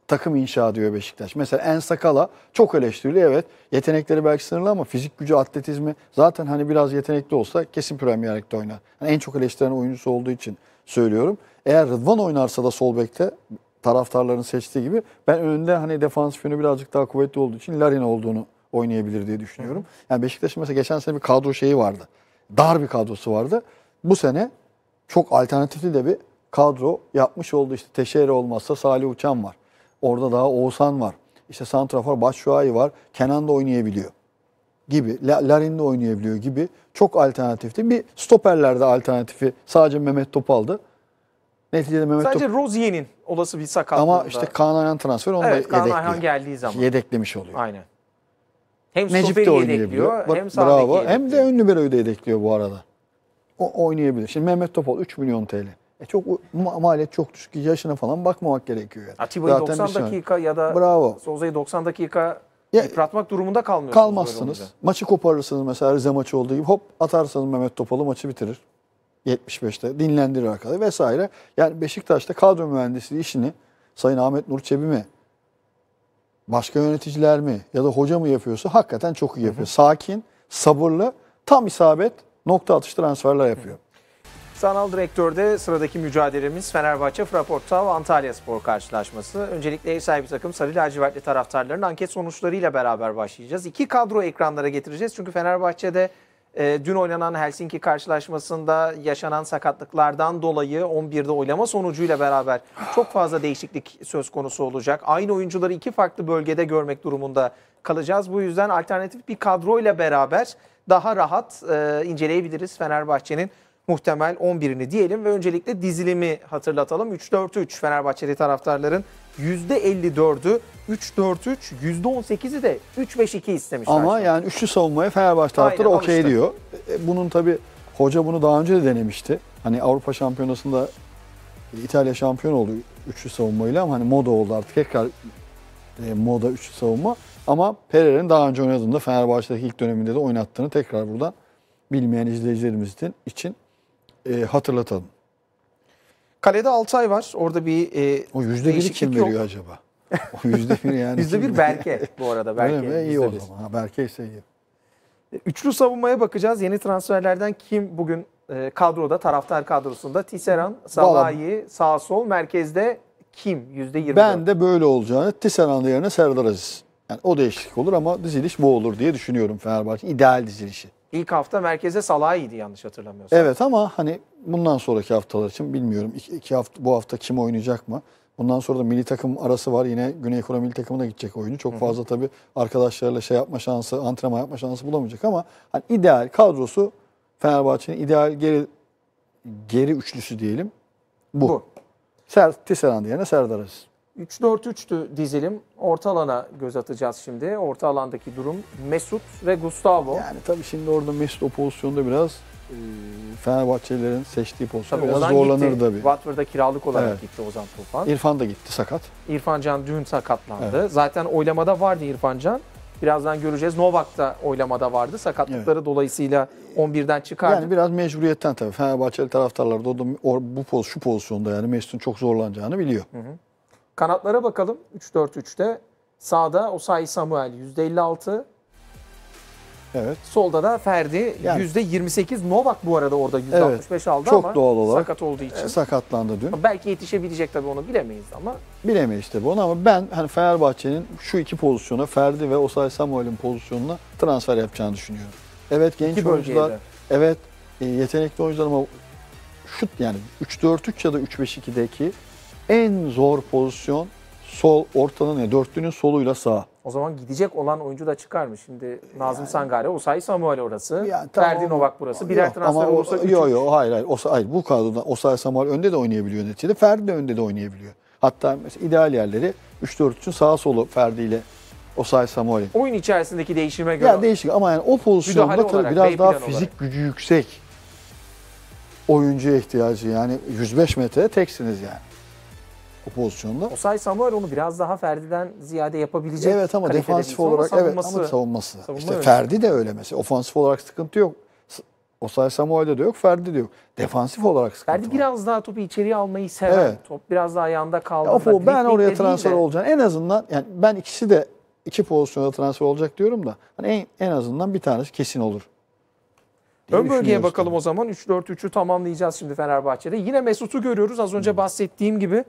takım inşa diyor Beşiktaş. Mesela En Sakala çok eleştiriliyor evet. Yetenekleri belki sınırlı ama fizik gücü, atletizmi zaten hani biraz yetenekli olsa kesin Premier Lig'de oynar. Yani en çok eleştiren oyuncusu olduğu için söylüyorum. Eğer Rıdvan oynarsa da sol bekte taraftarların seçtiği gibi ben önünde hani defans yönü birazcık daha kuvvetli olduğu için Larin olduğunu oynayabilir diye düşünüyorum. Yani Beşiktaş'ın mesela geçen sene bir kadro şeyi vardı. Dar bir kadrosu vardı. Bu sene çok alternatifli de bir kadro yapmış oldu. İşte Teşehir'e olmazsa Salih Uçan var. Orada daha Oğuzhan var. İşte Santrafor Başşuayi var. Kenan da oynayabiliyor gibi. Larin de oynayabiliyor gibi. Çok alternatifti. Bir stoperlerde alternatifi sadece Mehmet Topal'dı. Neticede Mehmet Sadece Top... Rozier'in olası bir sakatlığında. Ama işte Kaan Ayhan transfer onu evet, da Kaan yedekliyor. Ayhan geldiği zaman. Yedeklemiş oluyor. Aynen. Hem Necip de oynayabiliyor. Bak, hem bravo. Hem de ön libero'yu da yedekliyor bu arada. O oynayabilir. Şimdi Mehmet Topal 3 milyon TL. E çok ma maliyet çok düşük. Yaşına falan bakmamak gerekiyor yani. Atiba'yı şey 90 dakika ya da Bravo. Soza'yı 90 dakika ya, yıpratmak durumunda kalmıyorsunuz. Kalmazsınız. Maçı koparırsınız mesela Rize maçı olduğu gibi. Hop atarsanız Mehmet Topal'ı maçı bitirir. 75'te dinlendirir arkada vesaire. Yani Beşiktaş'ta kadro mühendisliği işini Sayın Ahmet Nur Çebi mi başka yöneticiler mi ya da hoca mı yapıyorsa hakikaten çok iyi yapıyor. Hı hı. Sakin, sabırlı, tam isabet nokta atış transferler yapıyor. Sanal Direktör'de sıradaki mücadelemiz Fenerbahçe fraporta ve Antalya Spor karşılaşması. Öncelikle ev sahibi takım Sarı Lacivertli Taraftarlarının anket sonuçlarıyla beraber başlayacağız. İki kadro ekranlara getireceğiz çünkü Fenerbahçe'de e, dün oynanan Helsinki karşılaşmasında yaşanan sakatlıklardan dolayı 11'de oylama sonucuyla beraber çok fazla değişiklik söz konusu olacak. Aynı oyuncuları iki farklı bölgede görmek durumunda kalacağız. Bu yüzden alternatif bir kadroyla beraber daha rahat e, inceleyebiliriz Fenerbahçe'nin muhtemel 11'ini diyelim ve öncelikle dizilimi hatırlatalım. 3-4-3 Fenerbahçeli taraftarların %54'ü 3-4-3, %18'i de 3-5-2 istemiş. Ama yani üçlü savunmaya Fenerbahçe taraftarı okey diyor. E, bunun tabi hoca bunu daha önce de denemişti. Hani Avrupa Şampiyonası'nda İtalya şampiyon oldu üçlü savunmayla ama hani moda oldu artık tekrar e, moda üçlü savunma. Ama Pereira'nın daha önce oynadığında Fenerbahçe'deki ilk döneminde de oynattığını tekrar buradan bilmeyen izleyicilerimiz için e, hatırlatalım. Kalede Altay var. Orada bir e, O yüzde biri kim yok. veriyor acaba? O yüzde bir yani. [laughs] yüzde bir Berke bu arada. Berke. Öyle mi? İyi o zaman. Ha, Berke ise iyi. E, üçlü savunmaya bakacağız. Yeni transferlerden kim bugün e, kadroda, taraftar kadrosunda? Tisseran, Salahi, sağ sol, merkezde kim? Yüzde yirmi. Ben de böyle olacağını Tisseran'ın yerine Serdar Aziz. Yani o değişiklik olur ama diziliş bu olur diye düşünüyorum Fenerbahçe. İdeal dizilişi. İlk hafta merkeze Salah iyiydi yanlış hatırlamıyorsam. Evet ama hani bundan sonraki haftalar için bilmiyorum. İki, iki hafta, bu hafta kim oynayacak mı? Bundan sonra da milli takım arası var. Yine Güney Kore milli takımına gidecek oyunu Çok fazla tabii arkadaşlarla şey yapma şansı, antrenman yapma şansı bulamayacak ama hani ideal kadrosu Fenerbahçe'nin ideal geri geri üçlüsü diyelim. Bu. bu. Ser, Tisserand yerine Serdar Aziz. 3-4-3'tü dizilim. Orta alana göz atacağız şimdi. Orta alandaki durum Mesut ve Gustavo. Yani tabii şimdi orada Mesut o pozisyonda biraz e, Fenerbahçelilerin seçtiği pozisyonda biraz zorlanır gitti. tabii. Watford'a kiralık olarak evet. gitti Ozan Tufan. İrfan da gitti sakat. İrfan Can dün sakatlandı. Evet. Zaten oylamada vardı İrfan Can. Birazdan göreceğiz. Novak da oylamada vardı. Sakatlıkları evet. dolayısıyla 11'den çıkardı. Yani biraz mecburiyetten tabii. Fenerbahçeli taraftarlar da o da, bu poz, şu pozisyonda yani Mesut'un çok zorlanacağını biliyor. Hı hı. Kanatlara bakalım 3-4-3'te. Sağda Osay Samuel %56. Evet. Solda da Ferdi yani, %28. Novak bu arada orada %65 evet, aldı çok ama doğal olarak, sakat olduğu için. E, sakatlandı dün. Belki yetişebilecek tabii onu bilemeyiz ama. Bilemeyiz tabii onu ama ben hani Fenerbahçe'nin şu iki pozisyona Ferdi ve Osay Samuel'in pozisyonuna transfer yapacağını düşünüyorum. Evet genç iki oyuncular. De. Evet e, yetenekli oyuncular ama şut yani 3-4-3 ya da 3-5-2'deki en zor pozisyon sol ortanın ya dörtlünün soluyla sağ. O zaman gidecek olan oyuncu da çıkar mı? Şimdi Nazım yani, Sangare, Osay Samuel orası, yani, tamam, Ferdi Novak burası. Birer yok, transfer olursa Yok yok hayır hayır. Osay hayır bu kadroda Osay Samuel önde de oynayabiliyor neticede. Ferdi de önde de oynayabiliyor. Hatta mesela ideal yerleri 3-4 için sağa solu Ferdi ile Osay Samuel. Oyun içerisindeki değişime göre. Ya değişik ama yani o pozisyonda olarak, biraz daha fizik olarak. gücü yüksek oyuncuya ihtiyacı yani 105 metre teksiniz yani o pozisyonda. Osay Samuel onu biraz daha Ferdi'den ziyade yapabilecek. Evet ama defansif olarak ama evet ama savunması. Savunma işte öyle. Ferdi de öyle mesela. Ofansif olarak sıkıntı yok. Osay Samuel'de de yok, Ferdi de yok. Defansif olarak sıkıntı Ferdi var. biraz daha topu içeriye almayı seven. Evet. Top biraz daha yanda kaldı. Ya, o, ben oraya transfer de... olacağım. En azından yani ben ikisi de iki pozisyonda transfer olacak diyorum da hani en, en azından bir tanesi kesin olur. Ön bölgeye bakalım tabii. o zaman. 3-4-3'ü tamamlayacağız şimdi Fenerbahçe'de. Yine Mesut'u görüyoruz. Az önce bahsettiğim gibi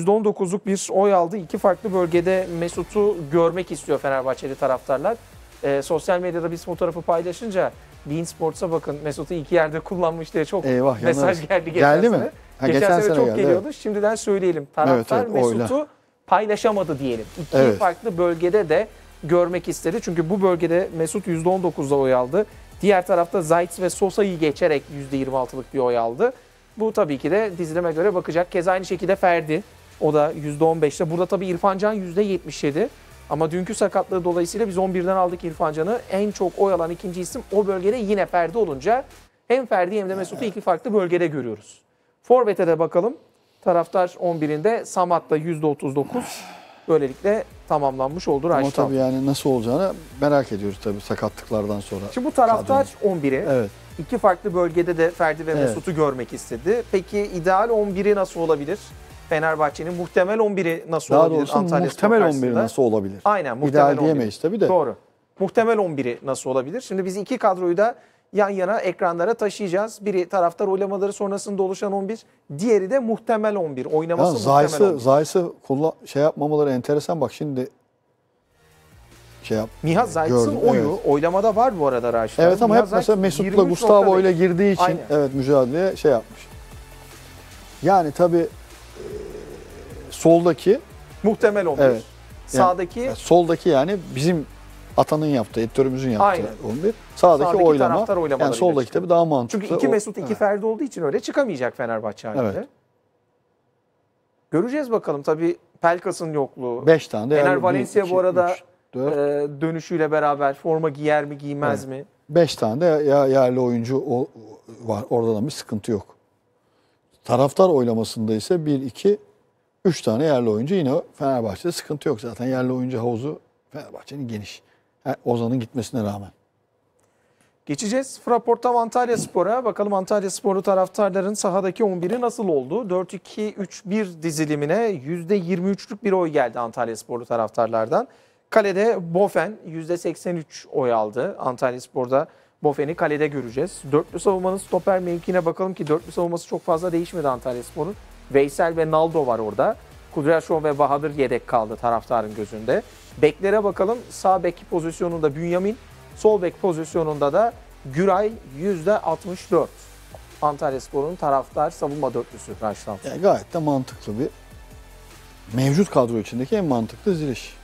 %19'luk bir oy aldı. İki farklı bölgede Mesut'u görmek istiyor Fenerbahçeli taraftarlar. E, sosyal medyada biz fotoğrafı paylaşınca Bean Sports'a bakın Mesut'u iki yerde kullanmış diye çok Eyvah, mesaj geldi geldi mi? Ha, geçen, geçen sene, sene çok geldi, geliyordu. Evet. Şimdiden söyleyelim. Taraftar evet, evet, Mesut'u paylaşamadı diyelim. İki evet. farklı bölgede de görmek istedi. Çünkü bu bölgede Mesut %19'da oy aldı. Diğer tarafta Zayt ve Sosa'yı geçerek %26'lık bir oy aldı. Bu tabii ki de dizilime göre bakacak. Kez aynı şekilde Ferdi o da %15'te. Burada tabii İrfan Can %77. Ama dünkü sakatlığı dolayısıyla biz 11'den aldık İrfan Can'ı. En çok oy alan ikinci isim o bölgede yine Ferdi olunca hem Ferdi hem de Mesut'u iki farklı bölgede görüyoruz. Forvet'e de bakalım. Taraftar 11'inde Samat'ta %39. Böylelikle tamamlanmış oldu Raşit Ama tabii yani nasıl olacağını merak ediyoruz tabii sakatlıklardan sonra. Şimdi bu taraftar 11'i. Evet. İki farklı bölgede de Ferdi ve Mesut'u evet. görmek istedi. Peki ideal 11'i nasıl olabilir? Fenerbahçe'nin muhtemel 11'i nasıl Daha olabilir doğrusu, Antalya muhtemel 11'i nasıl olabilir? Aynen muhtemel İdeal diyemeyiz tabii de. Doğru. Muhtemel 11'i nasıl olabilir? Şimdi biz iki kadroyu da yan yana ekranlara taşıyacağız. Biri taraftar oylamaları sonrasında oluşan 11, diğeri de muhtemel 11. Oynaması ya, muhtemel Zayısı, 11. Zaysı şey yapmamaları enteresan bak şimdi şey yap. Mihaz Zayt'sın oyu evet. oylamada var bu arada Raşit. Evet ama Mihaz hep mesela Mesut'la Gustavo ile girdiği için Aynen. evet mücadele şey yapmış. Yani tabii ee, soldaki muhtemel 11. Evet. Sağdaki yani soldaki yani bizim Atanın yaptığı, editörümüzün yaptığı Aynen. 11. Sağdaki, Sağdaki oylama, yani soldaki tabii daha mantıklı. Çünkü iki Mesut, iki evet. Ferdi olduğu için öyle çıkamayacak Fenerbahçe halinde. Evet. Göreceğiz bakalım tabii Pelkas'ın yokluğu. 5 tane de. Ener Valencia bu şey. arada üç, dört. e, dönüşüyle beraber forma giyer mi giymez evet. mi? 5 tane de ya, yerli oyuncu o, var. Orada da bir sıkıntı yok. Taraftar oylamasında ise 1 2 3 tane yerli oyuncu yine Fenerbahçe'de sıkıntı yok zaten. Yerli oyuncu havuzu Fenerbahçe'nin geniş. Ozan'ın gitmesine rağmen. Geçeceğiz. Fraport'tan Antalya Spor'a. Bakalım Antalya Spor'u taraftarların sahadaki 11'i nasıl oldu? 4-2-3-1 dizilimine %23'lük bir oy geldi Antalya Spor'lu taraftarlardan. Kalede Bofen %83 oy aldı. Antalya Spor'da Bofen'i kalede göreceğiz. Dörtlü savunmanın stoper mevkine bakalım ki dörtlü savunması çok fazla değişmedi Antalya Spor'un. Veysel ve Naldo var orada. Kudraşov ve Bahadır yedek kaldı taraftarın gözünde. Beklere bakalım. Sağ bek pozisyonunda Bünyamin, sol bek pozisyonunda da Güray %64. Antalya Spor'un taraftar savunma dörtlüsü karşılandı. Yani gayet de mantıklı bir mevcut kadro içindeki en mantıklı ziliş.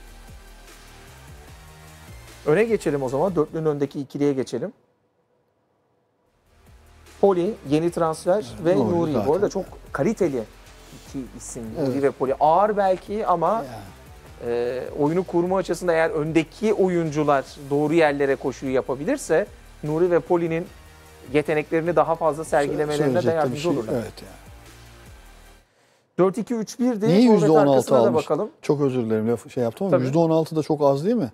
Öne geçelim o zaman. Dörtlünün öndeki ikiliye geçelim. Poli, yeni transfer evet, ve doğru, Nuri. Zaten. Bu arada çok kaliteli iki isim evet. Nuri ve Poli. Ağır belki ama e, oyunu kurma açısından eğer öndeki oyuncular doğru yerlere koşuyu yapabilirse Nuri ve Poli'nin yeteneklerini daha fazla sergilemelerine de yardımcı şey, olur. Evet yani. 4-2-3-1'di. 1 Niye %16 almış? Da bakalım. Çok özür dilerim şey yaptım ama Tabii. %16 da çok az değil mi?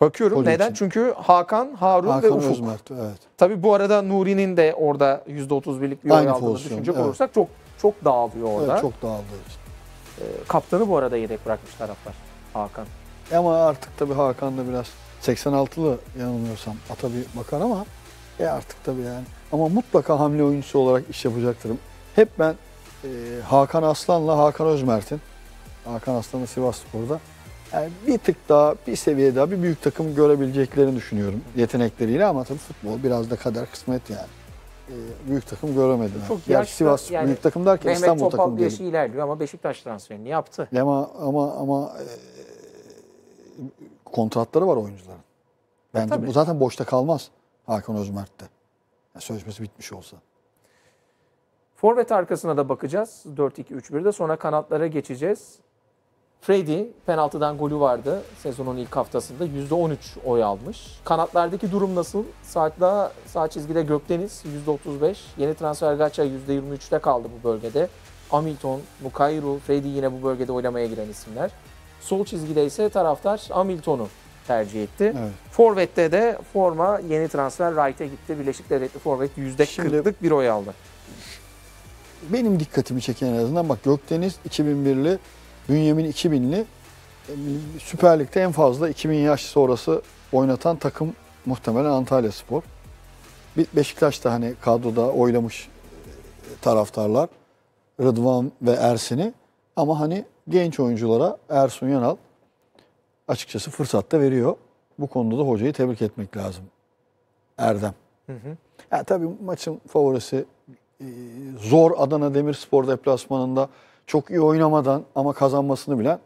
Bakıyorum. Hoca Neden? Için. Çünkü Hakan, Harun Hakan ve Ufuk. Özmert, evet. Tabii bu arada Nuri'nin de orada %31'lik bir oy aldığını pozisyon, düşünecek evet. olursak çok çok dağılıyor orada. Evet, çok dağıldı. E, kaptanı bu arada yedek bırakmış taraflar. Hakan. E ama artık tabii Hakan da biraz 86'lı yanılmıyorsam ata bir bakar ama e artık tabii yani. Ama mutlaka hamle oyuncusu olarak iş yapacaktırım. Hep ben e, Hakan Aslan'la Hakan Özmert'in Hakan Aslan'ı Sivas Spor'da yani bir tık daha, bir seviye daha bir büyük takım görebileceklerini düşünüyorum yetenekleriyle ama tabii futbol biraz da kader kısmet yani. Ee, büyük takım göremedim. Çok yani yaşlı, Sivas yani büyük takım derken Mehmet İstanbul Topal takım diyelim. ilerliyor ama Beşiktaş transferini yaptı. E ama ama ama e, kontratları var oyuncuların. Bence bu zaten boşta kalmaz Hakan Özmert de. Yani sözleşmesi bitmiş olsa. Forvet arkasına da bakacağız. 4-2-3-1'de sonra kanatlara geçeceğiz. Freddy penaltıdan golü vardı sezonun ilk haftasında. %13 oy almış. Kanatlardaki durum nasıl? Saatla, sağ çizgide Gökdeniz %35. Yeni transfer Gaça %23'te kaldı bu bölgede. Hamilton, Mukayru, Freddy yine bu bölgede oynamaya giren isimler. Sol çizgide ise taraftar Hamilton'u tercih etti. Evet. Forvet'te de forma yeni transfer Wright'e gitti. Birleşik Devletli Forvet %40'lık bir oy aldı. Benim dikkatimi çeken en azından bak Gökdeniz 2001'li Bünyamin 2000'li e, Süper Lig'de en fazla 2000 yaş sonrası oynatan takım muhtemelen Antalya Spor. Beşiktaş da hani kadroda oylamış e, taraftarlar. Rıdvan ve Ersin'i. Ama hani genç oyunculara Ersun Yanal açıkçası fırsat da veriyor. Bu konuda da hocayı tebrik etmek lazım. Erdem. Hı hı. Ya, tabii maçın favorisi e, zor Adana Demirspor deplasmanında çok iyi oynamadan ama kazanmasını bilen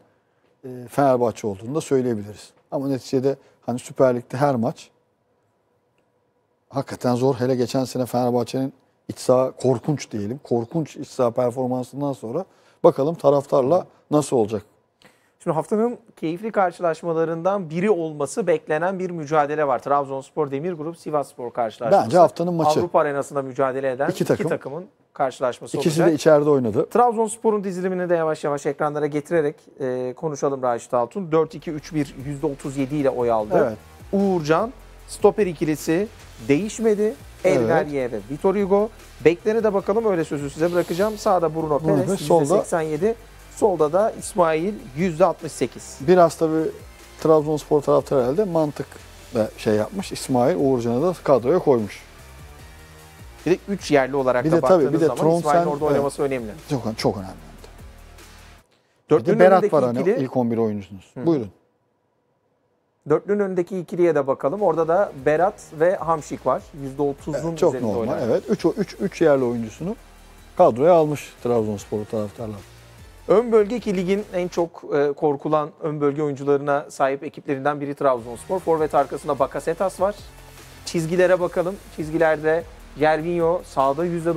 e, Fenerbahçe olduğunu da söyleyebiliriz. Ama neticede hani Süper Lig'de her maç hakikaten zor. Hele geçen sene Fenerbahçe'nin iç saha korkunç diyelim. Korkunç iç saha performansından sonra bakalım taraftarla nasıl olacak Şimdi haftanın keyifli karşılaşmalarından biri olması beklenen bir mücadele var. Trabzonspor Demir Grup Sivasspor karşılaşması. Bence haftanın maçı. Avrupa arenasında mücadele eden iki, takım. iki takımın karşılaşması İkisi olacak. İkisi de içeride oynadı. Trabzonspor'un dizilimini de yavaş yavaş ekranlara getirerek e, konuşalım Raşit Altun. 4-2-3-1 %37 ile oy aldı. Evet. Uğurcan, stoper ikilisi değişmedi. Elner ve Vitor Hugo. Beklere de bakalım öyle sözü size bırakacağım. Sağda Bruno Perez %87. Solda da İsmail %68. Biraz tabii Trabzonspor taraftarı herhalde mantık ve şey yapmış. İsmail Uğurcan'ı da kadroya koymuş. Bir de 3 yerli olarak bir da de, baktığınız tabii, bir de zaman Tronsen, İsmail'in orada oynaması önemli. Çok, çok önemli. Dörtlünün bir de Berat var hani ikili... ilk 11 oyuncusunuz. Hı. Buyurun. Dörtlünün önündeki ikiliye de bakalım. Orada da Berat ve Hamşik var. %30'un evet, Çok normal evet. 3 üç, üç, üç yerli oyuncusunu kadroya almış Trabzonspor taraftarlar. Ön bölge ki ligin en çok e, korkulan ön bölge oyuncularına sahip ekiplerinden biri Trabzonspor. Forvet arkasında Bakasetas var. Çizgilere bakalım. Çizgilerde Gervinho sağda %93,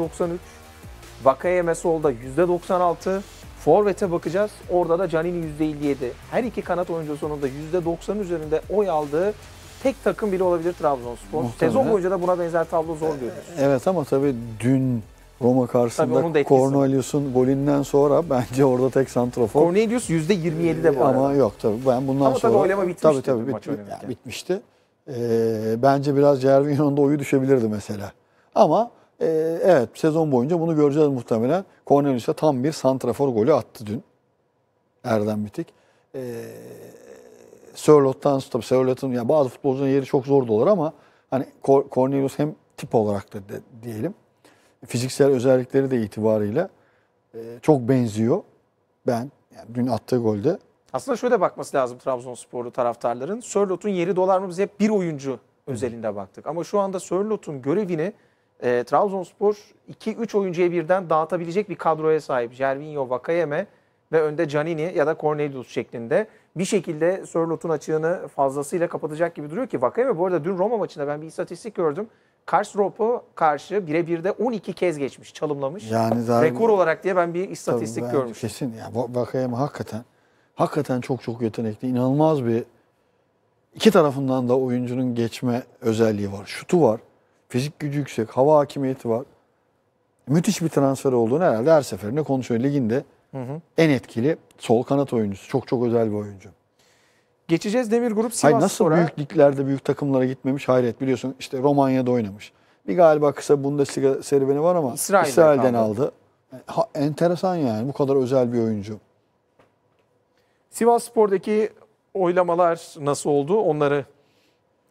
Vakayeme solda %96, Forvet'e bakacağız. Orada da Canini %57. Her iki kanat oyuncu sonunda %90 üzerinde oy aldığı tek takım bile olabilir Trabzonspor. Muhtemelen. Sezon boyunca da buna benzer tablo zor görüyoruz. Evet ama tabii dün Roma karşısında Cornelius'un golünden sonra [laughs] bence orada tek santrafor. Cornelius %27'de var. arada. Ama yok tabii ben bundan Ama sonra. Ama tabii oylama bitmişti. Tabii tabii bit, yani. bitmişti. Ee, bence biraz Cervinho'nun da oyu düşebilirdi mesela. Ama e, evet sezon boyunca bunu göreceğiz muhtemelen. Cornelius'a tam bir santrafor golü attı dün. Erdem Bitik. Ee, Sörlot'tan tabii Sörlot'un ya bazı futbolcuların yeri çok zor olur ama hani Cornelius hem tip olarak da de, diyelim fiziksel özellikleri de itibarıyla e, çok benziyor. Ben yani dün attığı golde. Aslında şöyle bakması lazım Trabzonsporlu taraftarların. Sörlot'un yeri dolar mı biz hep bir oyuncu özelinde baktık. Ama şu anda Sörlot'un görevini e, Trabzonspor 2-3 oyuncuya birden dağıtabilecek bir kadroya sahip. Jervinho, Vakayeme ve önde Canini ya da Cornelius şeklinde bir şekilde Sörlot'un açığını fazlasıyla kapatacak gibi duruyor ki Vakayeme bu arada dün Roma maçında ben bir istatistik gördüm. Karlsruhe karşı birebirde 12 kez geçmiş, çalımlamış. Yani daha rekor olarak diye ben bir istatistik ben görmüş. Kesin ya Vakayeme hakikaten hakikaten çok çok yetenekli. inanılmaz bir iki tarafından da oyuncunun geçme özelliği var. Şutu var. Fizik gücü yüksek, hava hakimiyeti var. Müthiş bir transfer olduğunu herhalde her seferinde konuşuyor liginde. Hı hı. En etkili sol kanat oyuncusu. Çok çok özel bir oyuncu. Geçeceğiz Demir Grup Sivas Hayır, nasıl sonra... büyük liglerde, büyük takımlara gitmemiş hayret. Biliyorsun işte Romanya'da oynamış. Bir galiba kısa bunda serüveni var ama İsrail'de İsrail'den aldı. E, ha, enteresan yani bu kadar özel bir oyuncu. Sivas Spor'daki oylamalar nasıl oldu? Onları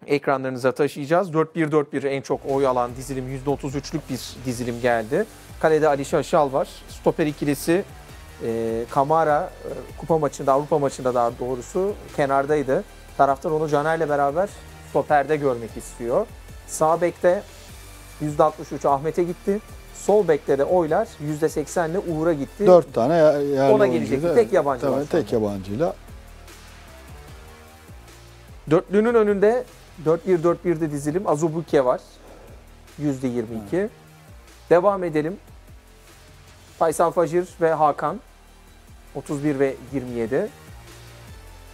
ekranlarınıza taşıyacağız. 4-1-4-1 en çok oy alan dizilim %33'lük bir dizilim geldi. Kalede Ali Şaşal var. Stoper ikilisi e, Kamara e, kupa maçında, Avrupa maçında daha doğrusu kenardaydı. Taraftar onu Cana ile beraber stoperde görmek istiyor. Sağ bekte %63 Ahmet'e gitti. Sol bekte de oylar %80 ile Uğur'a gitti. 4 tane yerli Ona gelecek. Tek yabancı tabii, var. Tek yabancıyla. Dörtlünün önünde 4-1-4-1'de dizilim Azubuke var. %22. Evet. Hmm. Devam edelim. Faysal Fajir ve Hakan 31 ve 27.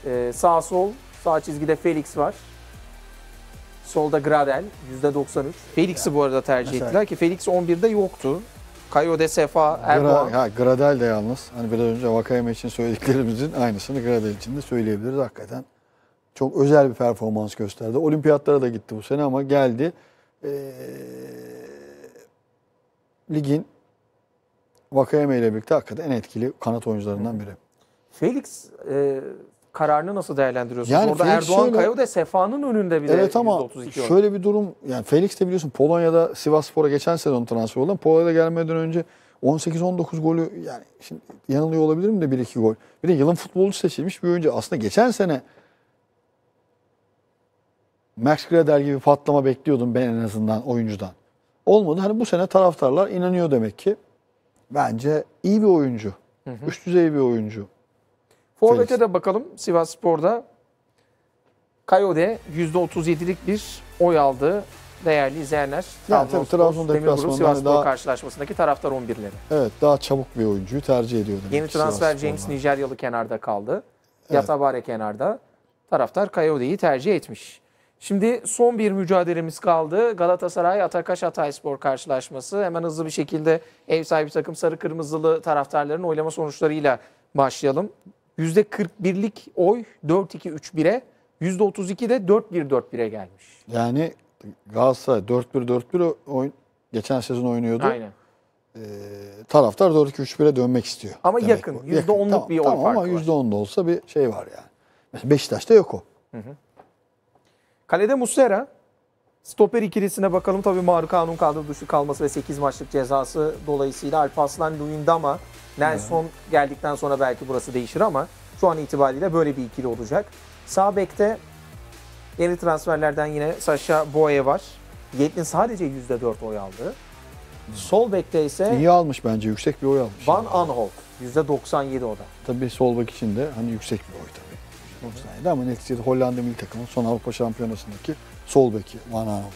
Ee, sağ sol, sağ çizgide Felix var. Solda Gradel %93. Felix'i bu arada tercih Mesela. ettiler ki Felix 11'de yoktu. Kayo de Sefa, Erdoğan. Gra, ha, Gradel de yalnız. Hani biraz önce Vakayeme için söylediklerimizin aynısını Gradel için de söyleyebiliriz. Hakikaten çok özel bir performans gösterdi. Olimpiyatlara da gitti bu sene ama geldi. Ee, ligin Vakayeme ile birlikte hakikaten en etkili kanat oyuncularından biri. Felix e, kararını nasıl değerlendiriyorsunuz? Yani Orada Felix Erdoğan şöyle, Kayo da Sefa'nın önünde bile evet ama şöyle bir durum yani Felix de biliyorsun Polonya'da Sivasspor'a geçen sezon transfer oldu. Polonya'da gelmeden önce 18-19 golü yani şimdi yanılıyor olabilirim de 1-2 gol. Bir de yılın futbolcu seçilmiş bir oyuncu. Aslında geçen sene Max Gradel gibi patlama bekliyordum ben en azından oyuncudan. Olmadı. Hani bu sene taraftarlar inanıyor demek ki bence iyi bir oyuncu. Hı hı. Üst düzey bir oyuncu. Forvet'e de bakalım Sivas Spor'da. Kayode %37'lik bir oy aldı değerli izleyenler. Yani tabii Trabzon'da deplasmanında hani daha karşılaşmasındaki taraftar 11'leri. Evet, daha çabuk bir oyuncuyu tercih ediyordu. Yeni transfer James Nijeryalı kenarda kaldı. Evet. Yatabare kenarda. Taraftar Kayode'yi tercih etmiş. Şimdi son bir mücadelemiz kaldı. Galatasaray Atakaş Hatayspor karşılaşması. Hemen hızlı bir şekilde ev sahibi takım sarı kırmızılı taraftarların oylama sonuçlarıyla başlayalım. %41'lik oy 4-2-3-1'e, %32 de 4-1-4-1'e gelmiş. Yani Galatasaray 4-1-4-1 oyun, geçen sezon oynuyordu. Aynen. Ee, taraftar 4-2-3-1'e dönmek istiyor. Ama demek yakın. Bu. %10'luk yakın. bir oy tamam, farkı ama var. Ama %10'da olsa bir şey var yani. Mesela Beşiktaş'ta yok o. Hı hı. Kalede Muslera. Stoper ikilisine bakalım. Tabii Marcao'nun kadro dışı kalması ve 8 maçlık cezası dolayısıyla Alparslan, Luindama, Nelson evet. geldikten sonra belki burası değişir ama şu an itibariyle böyle bir ikili olacak. Sağ bekte yeni transferlerden yine Sasha Boye var. Yetlin sadece %4 oy aldı. Sol bekte ise... iyi almış bence. Yüksek bir oy almış. Van yani. Anholt. %97 o da. Tabii sol bek için de hani yüksek bir oy Ramsdijn'di ama neticede Hollanda milli takımının son Avrupa Şampiyonası'ndaki sol beki Van Aanholt.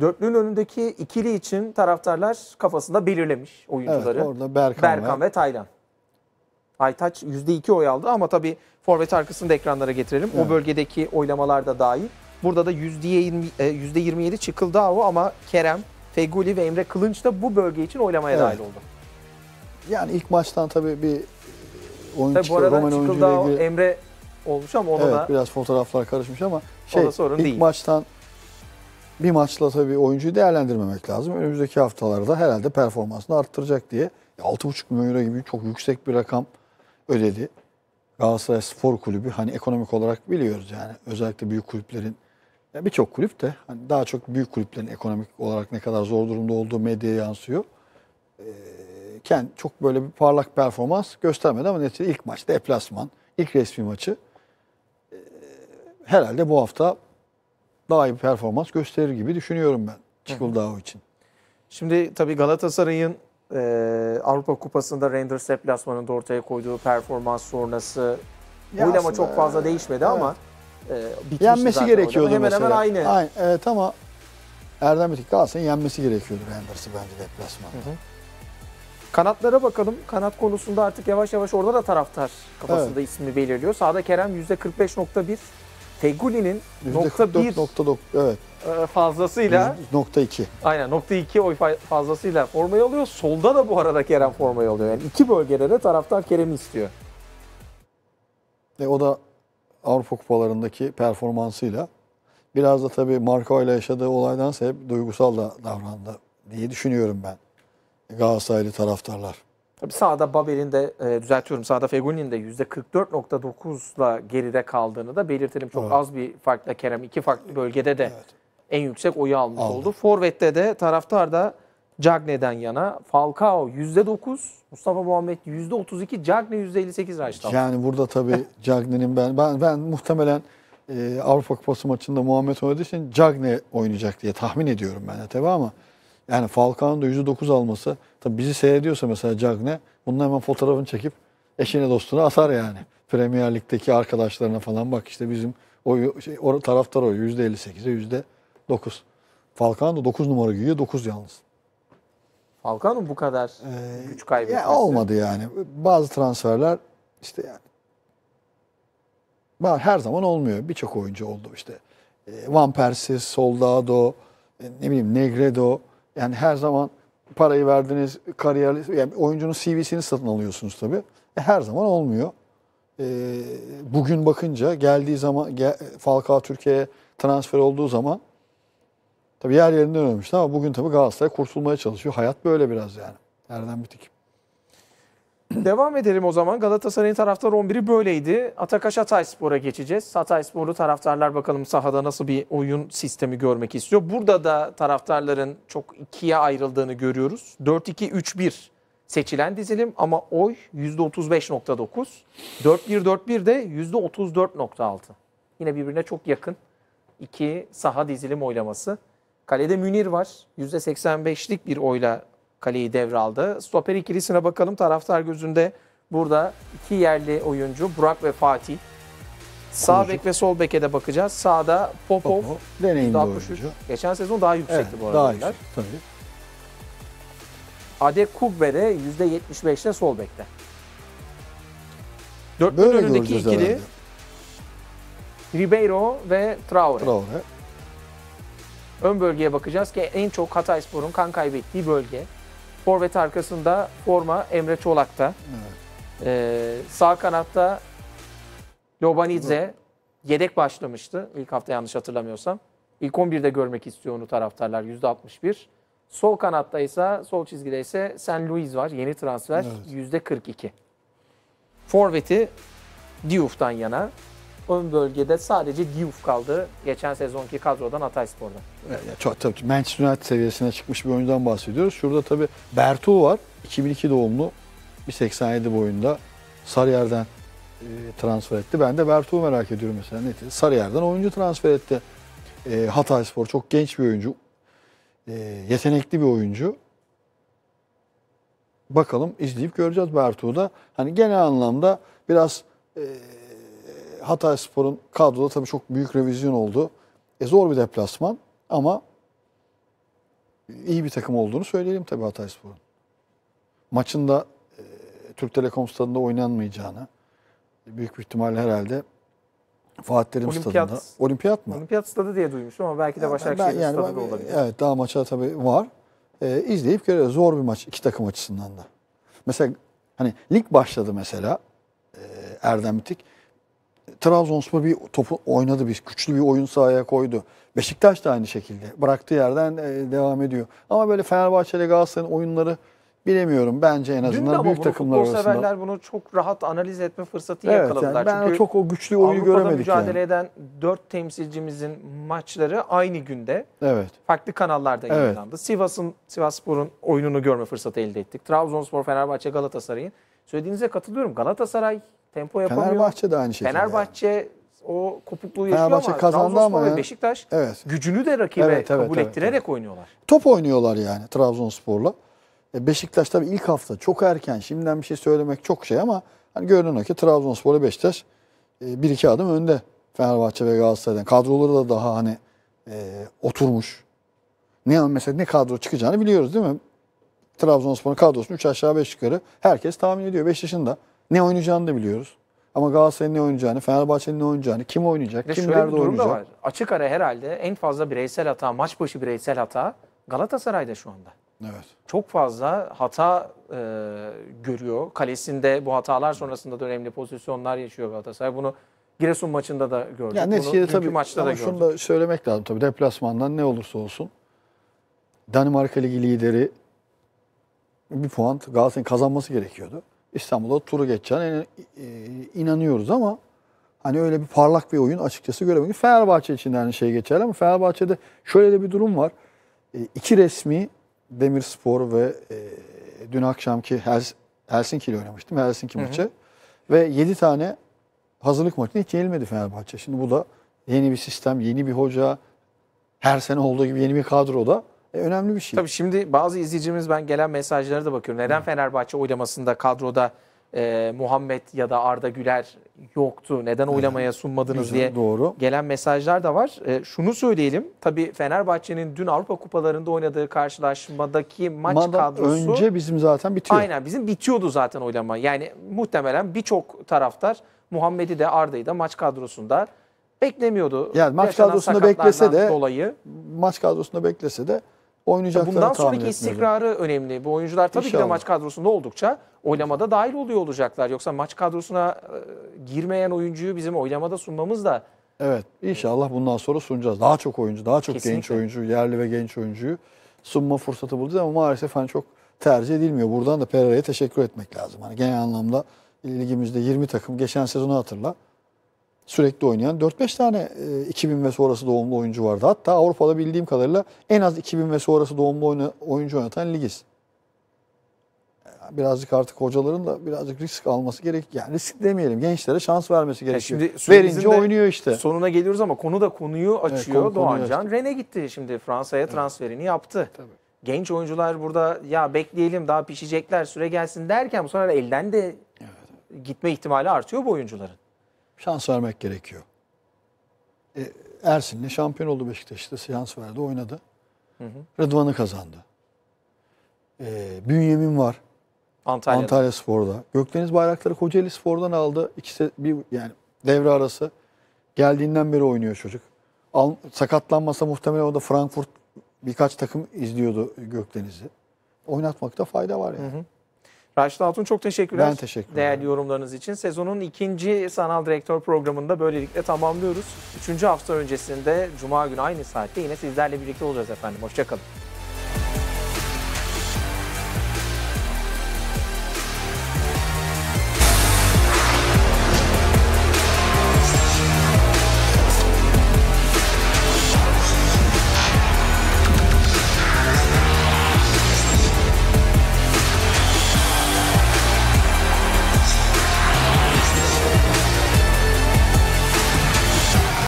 Dörtlünün önündeki ikili için taraftarlar kafasında belirlemiş oyuncuları. Evet orada Berkan, Berkan ve, Taylan. Aytaç %2 oy aldı ama tabii forvet arkasını da ekranlara getirelim. Evet. O bölgedeki oylamalar da dahil. Burada da %20, %27 Çıkıldao ama Kerem, Feguli ve Emre Kılınç da bu bölge için oylamaya evet. dahil oldu. Yani ilk maçtan tabii bir e, oyun tabii çıkıyor. Bu arada Roman Çıkıldao, ilgili... Emre olmuş ama ona evet, da... biraz fotoğraflar karışmış ama şey, sorun ilk değil. maçtan bir maçla tabii oyuncuyu değerlendirmemek lazım. Önümüzdeki haftalarda herhalde performansını arttıracak diye 6,5 milyon euro gibi çok yüksek bir rakam ödedi. Galatasaray Spor Kulübü hani ekonomik olarak biliyoruz yani özellikle büyük kulüplerin birçok kulüp de hani daha çok büyük kulüplerin ekonomik olarak ne kadar zor durumda olduğu medyaya yansıyor. Ee, çok böyle bir parlak performans göstermedi ama neticede ilk maçta deplasman, ilk resmi maçı herhalde bu hafta daha iyi bir performans gösterir gibi düşünüyorum ben Çikuldao için. Şimdi tabii Galatasaray'ın e, Avrupa Kupası'nda Rangers deplasmanında ortaya koyduğu performans sonrası ya oylama çok fazla değişmedi evet. ama e, yenmesi zaten gerekiyordu hemen mesela. Hemen aynı. aynı. Evet ama Erdem Bitik Galatasaray'ın yenmesi gerekiyordu Rangers'ı bence deplasmanda. Kanatlara bakalım. Kanat konusunda artık yavaş yavaş orada da taraftar kafasında evet. ismi belirliyor. Sağda Kerem %45.1, Feguli'nin nokta bir nokta evet. E, fazlasıyla nokta iki. Aynen nokta iki oy fazlasıyla formayı alıyor. Solda da bu arada Kerem formayı alıyor. Yani iki bölgede de taraftar Kerem'i istiyor. E, o da Avrupa kupalarındaki performansıyla biraz da tabii Marco ile yaşadığı olaydan sebep duygusal da davrandı diye düşünüyorum ben. Galatasaraylı taraftarlar. Tabii sağda Babel'in de e, düzeltiyorum sağda Fegüli'nin de yüzde %44.9'la geride kaldığını da belirtelim. Çok evet. az bir farkla Kerem iki farklı bölgede de evet. en yüksek oyu almış Aldı. oldu. Forvet'te de taraftar da Cagney'den yana. Falcao yüzde %9, Mustafa Muhammed yüzde %32, yüzde %58 Raştan. Yani burada tabii Cagney'nin ben, ben ben muhtemelen e, Avrupa Kupası maçında Muhammed oynadığı için Cagney oynayacak diye tahmin ediyorum ben de tabii ama yani da yüzde dokuz alması tabii bizi seyrediyorsa mesela Cagne bunun hemen fotoğrafını çekip eşine dostuna atar yani. Premier Lig'deki arkadaşlarına falan bak işte bizim o şey, or, taraftar oyu %58'e yüzde %9. da 9 numara giyiyor 9 yalnız. Falcao bu kadar ee, güç kaybetmesi? Ya olmadı yani. Bazı transferler işte yani her zaman olmuyor. Birçok oyuncu oldu işte. Ee, Van Persie, Soldado, e, ne bileyim Negredo, yani her zaman parayı verdiniz, kariyer, yani oyuncunun CV'sini satın alıyorsunuz tabii. E, her zaman olmuyor. E, bugün bakınca geldiği zaman gel, Falcao Türkiye'ye transfer olduğu zaman tabii yer yerinden ölmüştü ama bugün tabii Galatasaray kurtulmaya çalışıyor. Hayat böyle biraz yani. Erdem Bitik. Devam edelim o zaman. Galatasaray'ın taraftar 11'i böyleydi. Atakaş Hatayspor'a geçeceğiz. Hatayspor'u taraftarlar bakalım sahada nasıl bir oyun sistemi görmek istiyor. Burada da taraftarların çok ikiye ayrıldığını görüyoruz. 4-2-3-1 seçilen dizilim ama oy %35.9. 4-1-4-1 de %34.6. Yine birbirine çok yakın iki saha dizilim oylaması. Kalede Münir var. %85'lik bir oyla kaleyi devraldı. Stoper ikilisine bakalım. Taraftar gözünde burada iki yerli oyuncu Burak ve Fatih. Sağ Kurucu. bek ve sol beke de bakacağız. Sağda Popov, Popov deneyimli oyuncu. Geçen sezon daha yüksekti evet, bu arada. Daha yüksek Ade Kubbe de %75'te sol bekte. Dörtlü önündeki ikili herhalde. Ribeiro ve Traore. Traore. Ön bölgeye bakacağız ki en çok Hatayspor'un kan kaybettiği bölge. Forvet arkasında forma Emre Çolak'ta. Evet. Ee, sağ kanatta Lobanidze yedek başlamıştı ilk hafta yanlış hatırlamıyorsam. İlk 11'de görmek istiyor onu taraftarlar %61. Sol kanatta ise sol çizgide ise Sen Luis var yeni transfer evet. %42. Forvet'i Diouf'tan yana Ön bölgede sadece Diouf kaldı geçen sezonki kadrodan Hatay Spor'da. Yani çok tabii Manchester United seviyesine çıkmış bir oyundan bahsediyoruz. Şurada tabii Bertu var. 2002 doğumlu. 1.87 boyunda. Sarıyer'den e, transfer etti. Ben de Bertu'yu merak ediyorum mesela. Ne, Sarıyer'den oyuncu transfer etti. E, Hatay Spor çok genç bir oyuncu. E, yetenekli bir oyuncu. Bakalım izleyip göreceğiz Bertu'da. Hani genel anlamda biraz e, Hatay Spor'un kadroda tabii çok büyük revizyon oldu. E zor bir deplasman ama iyi bir takım olduğunu söyleyelim tabii Hatay Spor'un. Maçında e, Türk Telekom stadında oynanmayacağını büyük bir ihtimalle herhalde Fatih Terim olimpiyat, stadında. Olimpiyat mı? Olimpiyat stadı diye duymuşum ama belki de Başakşehir yani, stadı da olabilir. Evet daha maça tabii var. E, izleyip görüyoruz. Zor bir maç iki takım açısından da. Mesela hani lig başladı mesela e, Erdem Bitik. Trabzonspor bir topu oynadı, bir güçlü bir oyun sahaya koydu. Beşiktaş da aynı şekilde. Bıraktığı yerden e, devam ediyor. Ama böyle Fenerbahçe Galatasaray'ın oyunları bilemiyorum. Bence en azından Dün büyük bunu, takımlar arasında. severler bunu çok rahat analiz etme fırsatı evet, yakaladılar. Yani ben Çünkü çok o güçlü oyunu Avrupa'da göremedik. Avrupa'da mücadele yani. eden dört temsilcimizin maçları aynı günde evet. farklı kanallarda evet. yayınlandı. Sivas'ın Sivasspor'un oyununu görme fırsatı elde ettik. Trabzonspor, Fenerbahçe, Galatasaray'ın. Söylediğinize katılıyorum. Galatasaray tempo yapamıyor. Fenerbahçe de aynı şekilde. Fenerbahçe yani. o kopukluğu yaşıyor Fenerbahçe ama kazandı ama ve Beşiktaş evet. gücünü de rakibe evet, evet, kabul evet, ettirerek evet. oynuyorlar. Top oynuyorlar yani Trabzonspor'la. E, Beşiktaş tabii ilk hafta çok erken. Şimdiden bir şey söylemek çok şey ama hani görünen o ki Trabzonspor'la Beşiktaş e, bir iki adım önde Fenerbahçe ve Galatasaray'dan. Kadroları da daha hani e, oturmuş. Ne mesela ne kadro çıkacağını biliyoruz değil mi? Trabzonspor'un kadrosunu 3 aşağı 5 yukarı herkes tahmin ediyor. 5 yaşında. Ne oynayacağını da biliyoruz. Ama Galatasaray'ın ne oynayacağını, Fenerbahçe'nin ne oynayacağını, kim oynayacak, kim nerede oynayacak. var. Açık ara herhalde en fazla bireysel hata, maç başı bireysel hata Galatasaray'da şu anda. Evet. Çok fazla hata e, görüyor. Kalesinde bu hatalar sonrasında da önemli pozisyonlar yaşıyor Galatasaray. Bunu Giresun maçında da gördük. Yani neticede tabii maçta da gördük. şunu da söylemek lazım tabii. Deplasmandan ne olursa olsun Danimarka Ligi lideri bir puan Galatasaray'ın kazanması gerekiyordu. İstanbul'a turu geçeceğine e, inanıyoruz ama hani öyle bir parlak bir oyun açıkçası göremedik. Fenerbahçe için de aynı şey geçerli ama Fenerbahçe'de şöyle de bir durum var. E, iki resmi Demirspor ve e, dün akşamki Hels Helsinki ile oynamıştım. Helsinki maçı. Hı hı. Ve 7 tane hazırlık maçı hiç yenilmedi Fenerbahçe. Şimdi bu da yeni bir sistem, yeni bir hoca, her sene olduğu gibi yeni bir kadro da e, önemli bir şey. Tabii şimdi bazı izleyicimiz ben gelen mesajlara da bakıyorum. Neden Hı. Fenerbahçe oylamasında kadroda e, Muhammed ya da Arda Güler yoktu. Neden oylamaya sunmadınız Güzel, diye doğru. gelen mesajlar da var. E, şunu söyleyelim. Tabii Fenerbahçe'nin dün Avrupa Kupalarında oynadığı karşılaşmadaki maç Manda kadrosu önce bizim zaten bitiyor. Aynen bizim bitiyordu zaten oylama. Yani muhtemelen birçok taraftar Muhammed'i de Arda'yı da maç kadrosunda beklemiyordu. Yani maç Yaşanan kadrosunda beklese de dolayı maç kadrosunda beklese de oynayacaklarını Bundan sonraki istikrarı önemli. Bu oyuncular tabii İnşallah. ki de maç kadrosunda oldukça oylamada dahil oluyor olacaklar. Yoksa maç kadrosuna e, girmeyen oyuncuyu bizim oylamada sunmamız da Evet, e, inşallah bundan sonra sunacağız. Daha çok oyuncu, daha çok Kesinlikle. genç oyuncu, yerli ve genç oyuncuyu sunma fırsatı bulacağız ama maalesef hani çok tercih edilmiyor. Buradan da Pereira'ya teşekkür etmek lazım. Hani genel anlamda ligimizde 20 takım geçen sezonu hatırla sürekli oynayan 4-5 tane 2000 e, ve sonrası doğumlu oyuncu vardı. Hatta Avrupa'da bildiğim kadarıyla en az 2000 ve sonrası doğumlu oyuncu oynatan ligiz. Birazcık artık hocaların da birazcık risk alması gerek. Yani risk demeyelim. Gençlere şans vermesi gerekiyor. Ya şimdi Verince oynuyor işte. Sonuna geliyoruz ama konu da konuyu açıyor evet, konu, Doğancan. Rene gitti şimdi Fransa'ya evet. transferini yaptı. Tabii. Genç oyuncular burada ya bekleyelim daha pişecekler süre gelsin derken bu sonra elden de evet. gitme ihtimali artıyor bu oyuncuların şans vermek gerekiyor. E, Ersin'le şampiyon oldu Beşiktaş'ta. Seans verdi, oynadı. Hı hı. Rıdvan'ı kazandı. E, Bünyemin var. Antalya'da. Antalya Spor'da. Gökdeniz Bayrakları Kocaeli Spor'dan aldı. İkisi bir yani devre arası geldiğinden beri oynuyor çocuk. Al, sakatlanmasa muhtemelen o da Frankfurt birkaç takım izliyordu Gökdeniz'i. Oynatmakta fayda var yani. Hı hı. Raşit Altun çok teşekkürler. Ben teşekkür ederim. Değerli yorumlarınız için. Sezonun ikinci sanal direktör programında böylelikle tamamlıyoruz. Üçüncü hafta öncesinde Cuma günü aynı saatte yine sizlerle birlikte olacağız efendim. Hoşçakalın.